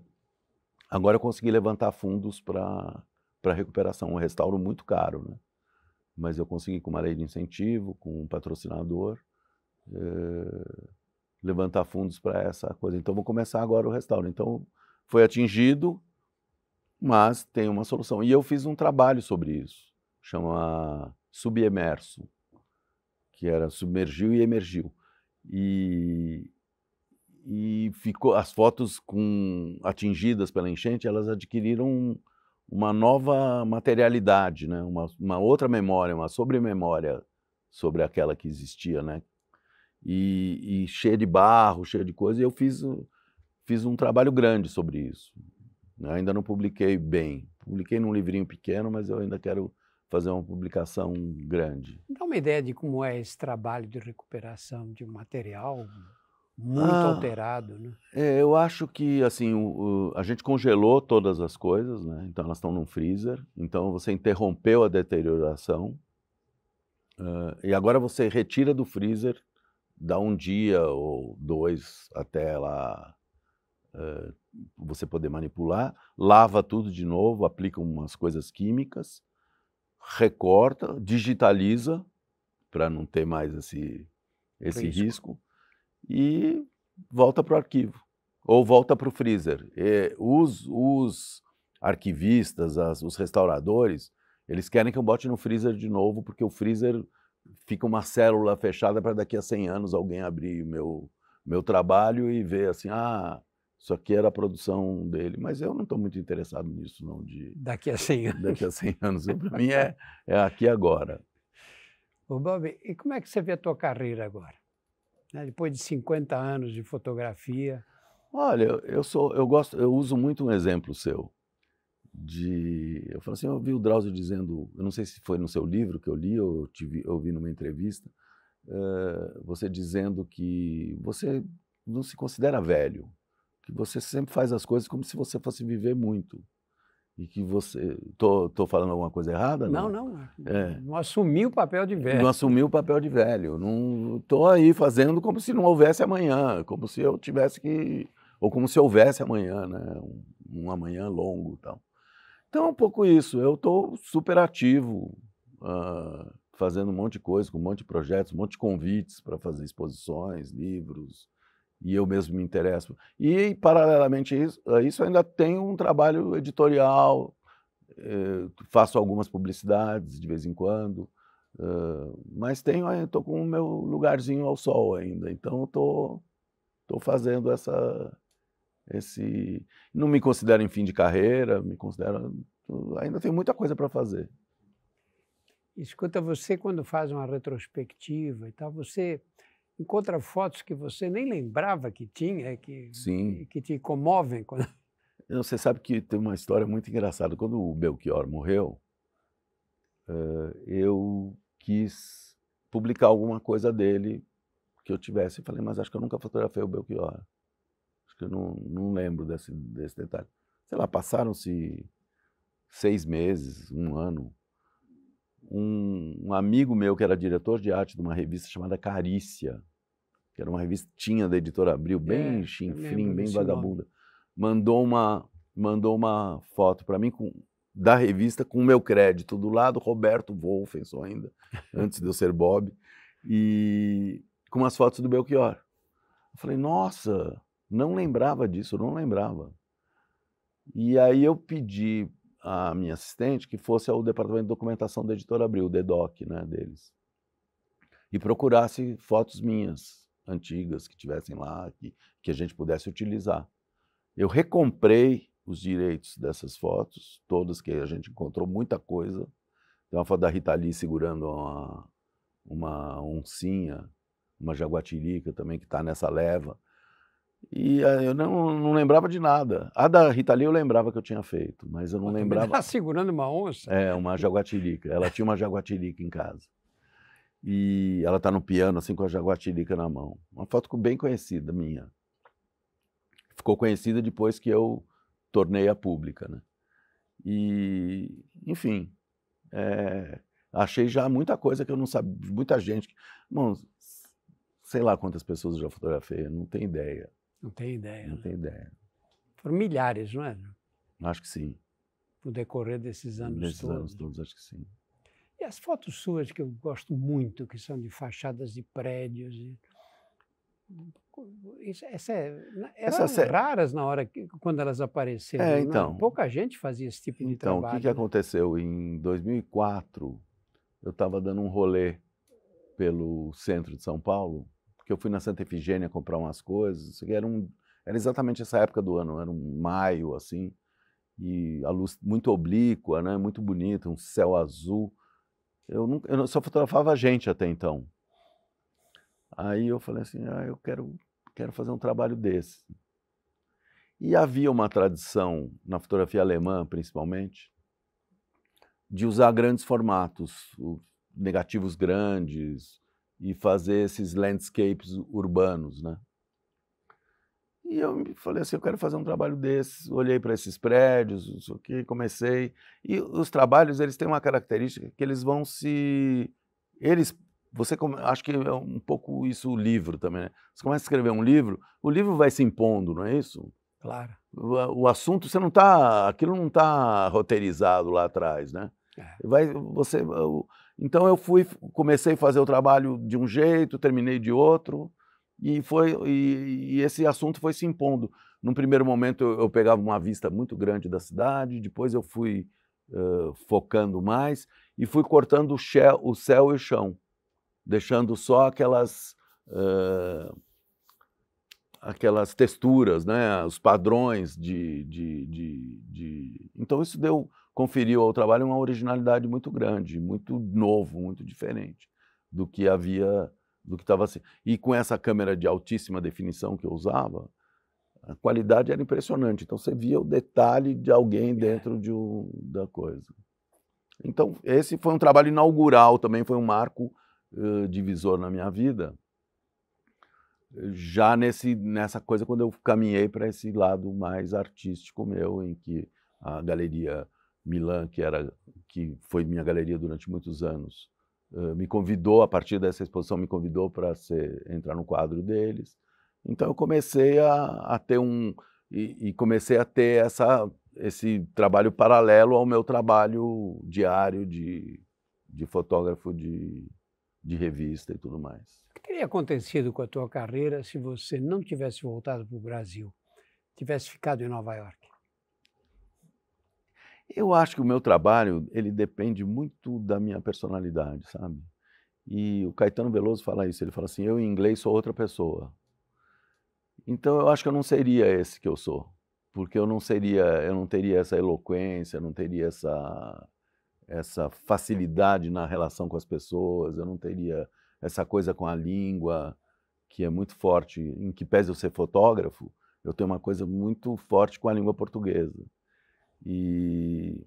agora eu consegui levantar fundos para recuperação. Um restauro muito caro, né? mas eu consegui, com uma lei de incentivo, com um patrocinador, eh, levantar fundos para essa coisa. Então, vou começar agora o restauro. Então, foi atingido mas tem uma solução. E eu fiz um trabalho sobre isso, chama submerso que era submergiu e emergiu. E, e ficou as fotos com atingidas pela enchente, elas adquiriram uma nova materialidade, né? uma, uma outra memória, uma sobrememória sobre aquela que existia, né? E, e cheia de barro, cheia de coisa. E eu fiz, fiz um trabalho grande sobre isso. Né, ainda não publiquei bem. Publiquei num livrinho pequeno, mas eu ainda quero fazer uma publicação grande. Dá uma ideia de como é esse trabalho de recuperação de um material muito ah, alterado, né? É, eu acho que assim o, o, a gente congelou todas as coisas, né? Então elas estão num freezer. Então você interrompeu a deterioração uh, e agora você retira do freezer, dá um dia ou dois até ela você poder manipular, lava tudo de novo, aplica umas coisas químicas, recorta, digitaliza para não ter mais esse, esse risco. risco e volta para o arquivo ou volta para o freezer. E os, os arquivistas, as, os restauradores, eles querem que eu bote no freezer de novo, porque o freezer fica uma célula fechada para daqui a 100 anos alguém abrir o meu, meu trabalho e ver assim, ah, isso aqui era a produção dele, mas eu não estou muito interessado nisso, não. De, daqui a 100 anos. (laughs) Daqui a 100 anos. Para (laughs) mim é, é aqui agora. Ô, Bob, e como é que você vê a tua carreira agora? Né? Depois de 50 anos de fotografia. Olha, eu sou, eu gosto, eu uso muito um exemplo seu. De, eu falo assim, eu vi o Drauzio dizendo, eu não sei se foi no seu livro que eu li ou eu, vi, eu vi numa entrevista, uh, você dizendo que você não se considera velho, que você sempre faz as coisas como se você fosse viver muito. E que você. Tô, tô falando alguma coisa errada? Não, não. Não, é. é. não assumi o papel de velho. Não assumi o papel de velho. Não tô aí fazendo como se não houvesse amanhã, como se eu tivesse que. Ou como se houvesse amanhã, né? Um, um amanhã longo e tal. Então é um pouco isso. Eu tô super ativo, uh, fazendo um monte de coisa, com um monte de projetos, um monte de convites para fazer exposições, livros e eu mesmo me interesso. E, paralelamente a isso, ainda tenho um trabalho editorial, eh, faço algumas publicidades de vez em quando, uh, mas tenho, estou eh, com o meu lugarzinho ao sol ainda, então estou tô, tô fazendo essa... Esse, não me considero em fim de carreira, me considero ainda tenho muita coisa para fazer. Escuta, você quando faz uma retrospectiva e tal, você encontra fotos que você nem lembrava que tinha, é que, Sim. que te comovem. Quando... (laughs) você sabe que tem uma história muito engraçada. Quando o Belchior morreu, eh, eu quis publicar alguma coisa dele que eu tivesse. falei, mas acho que eu nunca fotografei o Belchior. Acho que eu não, não lembro desse, desse detalhe. Sei lá, passaram-se seis meses, um ano um, um, amigo meu que era diretor de arte de uma revista chamada Carícia, que era uma revista tinha da editora Abril, bem é, chinfrim, bem vagabunda, nome. mandou uma, mandou uma foto para mim com, da revista com o meu crédito do lado, Roberto só ainda, (laughs) antes de eu ser Bob, e com as fotos do Belchior. Eu falei, nossa, não lembrava disso, não lembrava. E aí eu pedi a minha assistente que fosse ao departamento de documentação da editora Abril, o DEDOC, né, deles. E procurasse fotos minhas antigas que tivessem lá, que, que a gente pudesse utilizar. Eu recomprei os direitos dessas fotos, todas que a gente encontrou muita coisa. Tem uma foto da Rita Lee segurando uma, uma oncinha, uma jaguatirica também que está nessa leva. E eh, eu não, não lembrava de nada. A da Rita Lee eu lembrava que eu tinha feito, mas eu não eu lembrava. Tá (laughs) segurando uma onça? É, uma jaguatirica. Ela tinha uma jaguatirica em casa. E ela tá no piano, assim, com a jaguatirica na mão. Uma foto bem conhecida minha. Ficou conhecida depois que eu tornei a pública, né? E, enfim, é, achei já muita coisa que eu não sabia, muita gente. Bom, sei lá quantas pessoas eu já fotografei, não tenho ideia. Não tem ideia. Não né? tem ideia. Foram milhares, não é? Acho que sim. No decorrer desses anos Nesses todos. anos todos, acho que sim. E as fotos suas que eu gosto muito, que são de fachadas de prédios. E... Isso, essa é, eram raras na hora que, quando elas apareceram. É, né? então, não, pouca gente fazia esse tipo de então, trabalho. Então, o que, que né? aconteceu? Em 2004, eu estava dando um rolê pelo centro de São Paulo que eu fui na Santa Efigênia comprar umas coisas, era, um, era exatamente essa época do ano, era um maio, assim, e a luz muito oblíqua, né, muito bonita, um céu azul. Eu, nunca, eu só fotografava gente até então. Aí eu falei assim, ah, eu quero, quero fazer um trabalho desse. E havia uma tradição, na fotografia alemã principalmente, de usar grandes formatos, negativos grandes, e fazer esses landscapes urbanos, né? E eu falei assim, eu quero fazer um trabalho desses. Olhei para esses prédios, o que comecei. E os trabalhos, eles têm uma característica que eles vão se... Eles, você acho que é um pouco isso o livro também, né? Você começa a escrever um livro, o livro vai se impondo, não é isso? Claro. O, o assunto, você não está, Aquilo não está roteirizado lá atrás, né? É. Vai, você... Então eu fui, comecei a fazer o trabalho de um jeito, terminei de outro, e foi e, e esse assunto foi se impondo. Num primeiro momento eu, eu, pegava uma vista muito grande da cidade, depois eu fui uh, focando mais e fui cortando o, chel, o, céu e o chão, deixando só aquelas uh, aquelas texturas, né, os padrões de, de, de, de... Então isso deu conferiu ao trabalho uma originalidade muito grande, muito novo, muito diferente do que havia, do que estava assim. E com essa câmera de altíssima definição que eu usava, a qualidade era impressionante. Então você via o detalhe de alguém dentro de um, da coisa. Então esse foi um trabalho inaugural também, foi um marco uh, divisor na minha vida. Já nesse, nessa coisa, quando eu caminhei para esse lado mais artístico meu, em que a galeria Milan, que, era, que foi minha galeria durante muitos anos, me convidou, a partir dessa exposição, me convidou para entrar no quadro deles. Então eu comecei a, a ter um. E, e, comecei a ter essa, esse trabalho paralelo ao meu trabalho diário de, de fotógrafo de, de revista e tudo mais. O que teria acontecido com a tua carreira se você não tivesse voltado para o Brasil, tivesse ficado em Nova York? Eu acho que o meu trabalho, ele depende muito da minha personalidade, sabe? E o Caetano Veloso fala isso, ele fala assim, eu em inglês sou outra pessoa. Então eu acho que eu não seria esse que eu sou, porque eu não seria, eu não teria essa eloquência, eu não teria essa essa facilidade na relação com as pessoas, eu não teria essa coisa com a língua que é muito forte, em que pese eu ser fotógrafo, eu tenho uma coisa muito forte com a língua portuguesa. E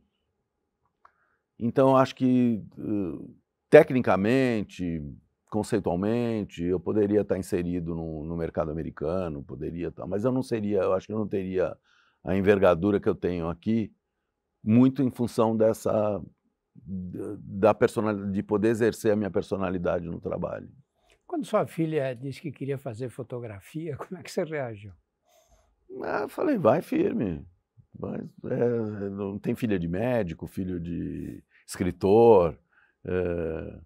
então acho que eh, tecnicamente, conceitualmente, eu poderia estar inserido no, no mercado americano, poderia estar, mas eu não seria, eu acho que eu não teria a envergadura que eu tenho aqui, muito em função dessa da personalidade, de poder exercer a minha personalidade no trabalho. Quando sua filha disse que queria fazer fotografia, (laughs) como é que você reagiu? Ah, eu falei, vai firme. Mas é, não tem filha de médico, filho de escritor. É...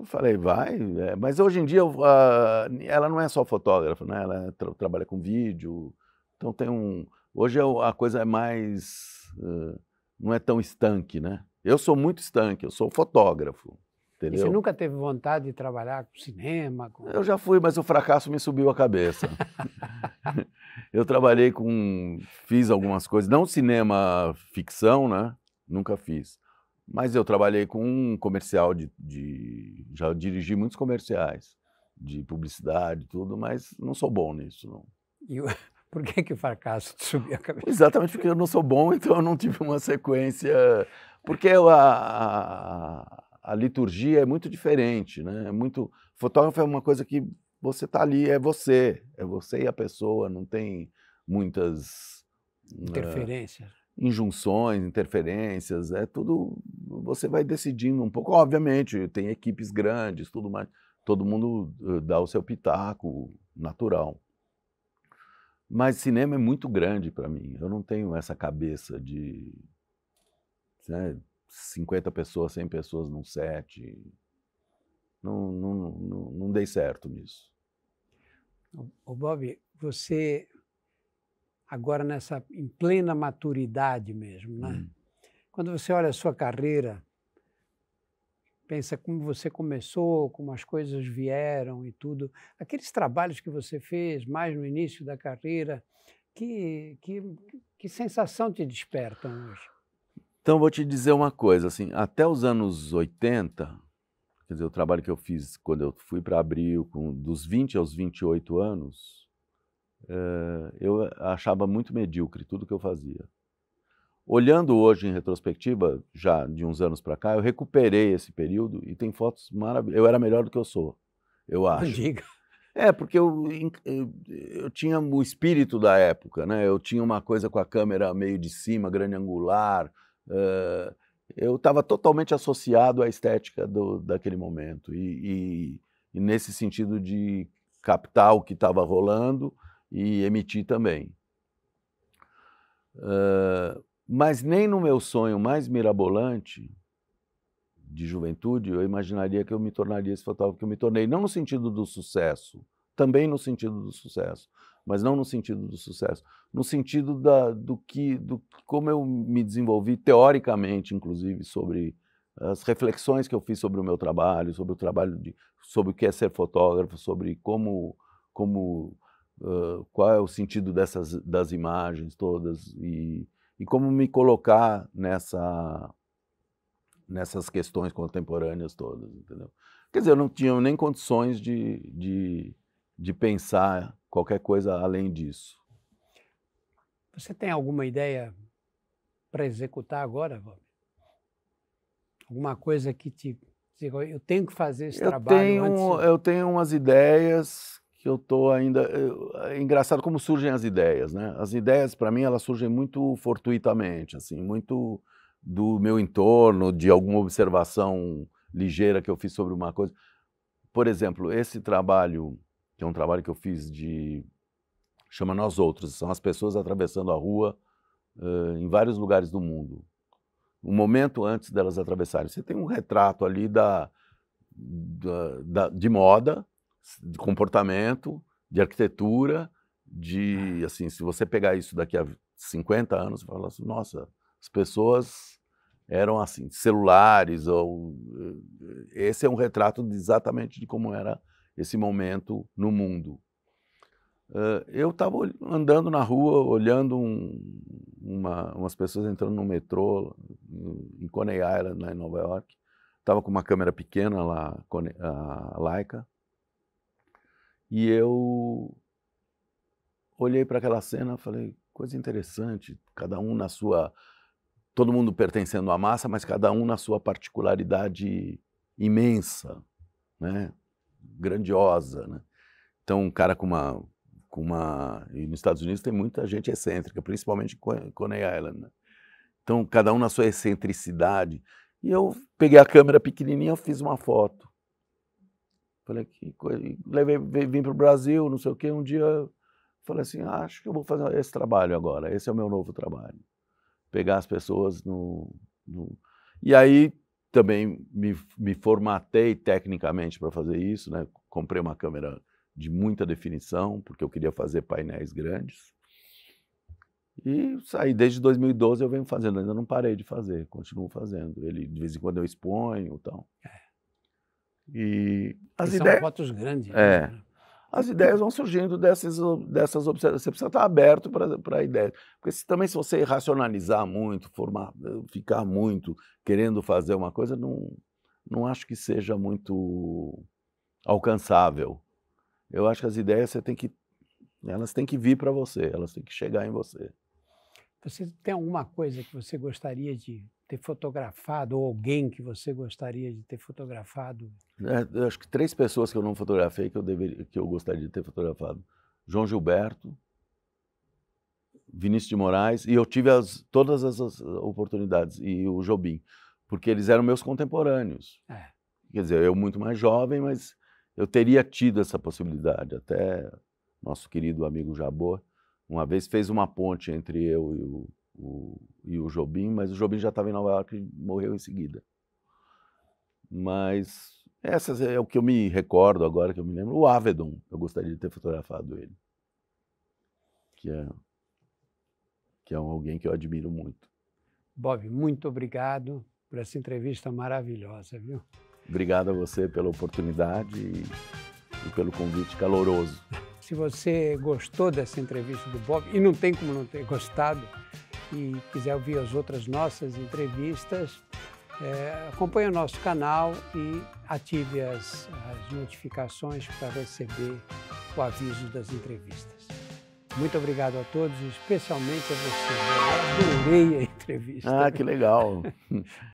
Eu falei, vai. É, mas hoje em dia a, ela não é só fotógrafa, né? Ela tra trabalha com vídeo. Então tem um. Hoje é a coisa é mais. Uh, não é tão estanque, né? Eu sou muito estanque, eu sou fotógrafo. Entendeu? E você nunca teve vontade de trabalhar com cinema? Com... Eu já fui, mas o fracasso me subiu a cabeça. (laughs) Eu trabalhei com. Fiz algumas coisas, não cinema ficção, né? Nunca fiz. Mas eu trabalhei com um comercial de, de. já dirigi muitos comerciais de publicidade tudo, mas não sou bom nisso. Não. E (laughs) por que, que o fracasso te subiu a cabeça? Exatamente porque eu não sou bom, (laughs) então eu não tive uma sequência. Porque a, a, a liturgia é muito diferente, né? É muito. Fotógrafo é uma coisa que você está ali, é você, é você e a pessoa, não tem muitas né, interferências, uh, injunções, interferências, é tudo você vai decidindo um pouco. Obviamente tem equipes grandes, tudo mais, todo mundo eh, dá o seu pitaco natural. Mas cinema é muito grande para mim. Eu não tenho essa cabeça de né, 50 pessoas, 100 pessoas num set não, não, não, não dei certo nisso. O Bob, você agora nessa em plena maturidade mesmo, né? Hum. Quando você olha a sua carreira, pensa como você começou, como as coisas vieram e tudo, aqueles trabalhos que você fez mais no início da carreira, que que, que sensação te despertam hoje? Então vou te dizer uma coisa, assim, até os anos 80, quer dizer, o trabalho que eu fiz quando eu fui para Abril, com, dos 20 aos 28 anos, é, eu achava muito medíocre tudo que eu fazia. Olhando hoje em retrospectiva, já de uns anos para cá, eu recuperei esse período e tem fotos maravilhosas. Eu era melhor do que eu sou, eu (laughs) acho. Diga. É, porque eu, eu, eu, tinha o espírito da época, né? Eu tinha uma coisa com a câmera meio de cima, grande angular. Uh, eu estava totalmente associado à estética do, daquele momento. E, e, e nesse sentido de captar o que estava rolando e emitir também. Uh, mas nem no meu sonho mais mirabolante de juventude eu imaginaria que eu me tornaria esse fotógrafo que eu me tornei, não no sentido do sucesso, também no sentido do sucesso, mas não no sentido do sucesso, no sentido da, do que, do como eu me desenvolvi teoricamente, inclusive sobre as reflexões que eu fiz sobre o meu trabalho, sobre o trabalho de, sobre o que é ser fotógrafo, sobre como, como uh, qual é o sentido dessas das imagens todas e, e como me colocar nessa nessas questões contemporâneas todas, entendeu? Quer dizer, eu não tinha nem condições de, de, de pensar qualquer coisa além disso. Você tem alguma ideia para executar agora, Valmir? Alguma coisa que te. Eu tenho que fazer esse eu trabalho. Tenho, antes... Eu tenho umas ideias que eu estou ainda. É engraçado como surgem as ideias, né? As ideias, para mim, elas surgem muito fortuitamente, assim, muito do meu entorno, de alguma observação ligeira que eu fiz sobre uma coisa. Por exemplo, esse trabalho que é um trabalho que eu fiz de chama Nós Outros, são as pessoas atravessando a rua uh, em vários lugares do mundo. Um momento antes delas atravessarem. Você tem um retrato ali da, da, da de moda, de comportamento, de arquitetura, de assim, se você pegar isso daqui a 50 anos, você fala assim, nossa, as pessoas eram assim, celulares ou esse é um retrato de exatamente de como era esse momento no mundo. Uh, eu estava andando na rua, olhando um, uma, umas pessoas entrando no metrô em Coney Island, lá em Nova York. Estava com uma câmera pequena lá, a Leica. E eu olhei para aquela cena e falei, coisa interessante, cada um na sua... Todo mundo pertencendo à massa, mas cada um na sua particularidade imensa, né? grandiosa, né? Então, um cara com uma com uma e nos Estados Unidos tem muita gente excêntrica, principalmente em Coney Island. Né? Então, cada um na sua excentricidade. E eu peguei a câmera pequenininha, fiz uma foto. Falei que coisa, levei vim para o Brasil, não sei o quê, um dia falei assim, ah, acho que eu vou fazer esse trabalho agora, esse é o meu novo trabalho. Pegar as pessoas no, no... e aí também me, me formatei tecnicamente para fazer isso, né? Comprei uma câmera de muita definição, porque eu queria fazer painéis grandes. E saí desde 2012 eu venho fazendo, ainda não parei de fazer, continuo fazendo. Ele de vez em quando eu exponho, então. É. E as ideias... são fotos grandes. É. Né? as ideias vão surgindo dessas, dessas observações. Você precisa estar aberto para ideias. Porque se, também se você racionalizar muito, formar, ficar muito querendo fazer uma coisa, não, não acho que seja muito alcançável. Eu acho que as ideias você tem que elas têm que vir para você, elas têm que chegar em você. Você tem alguma coisa que você gostaria de ter fotografado ou alguém que você gostaria de ter fotografado? É, acho que três pessoas que eu não fotografei que eu, deveria, que eu gostaria de ter fotografado. João Gilberto, Vinícius de Moraes, e eu tive as, todas as, as oportunidades, e o Jobim, porque eles eram meus contemporâneos. É. Quer dizer, eu muito mais jovem, mas eu teria tido essa possibilidade. Até nosso querido amigo Jabor, uma vez fez uma ponte entre eu e o o, e o Jobim, mas o Jobim já estava em Nova York e morreu em seguida. Mas essas é o que eu me recordo agora, que eu me lembro. O Avedon, eu gostaria de ter fotografado ele, que é, que é alguém que eu admiro muito. Bob, muito obrigado por essa entrevista maravilhosa, viu? Obrigado a você pela oportunidade e, e pelo convite caloroso. Se você gostou dessa entrevista do Bob, e não tem como não ter gostado, e quiser ouvir as outras nossas entrevistas, é, acompanhe o nosso canal e ative as, as notificações para receber o aviso das entrevistas. Muito obrigado a todos, especialmente a você. Eu adorei a entrevista. Ah, que legal! (laughs)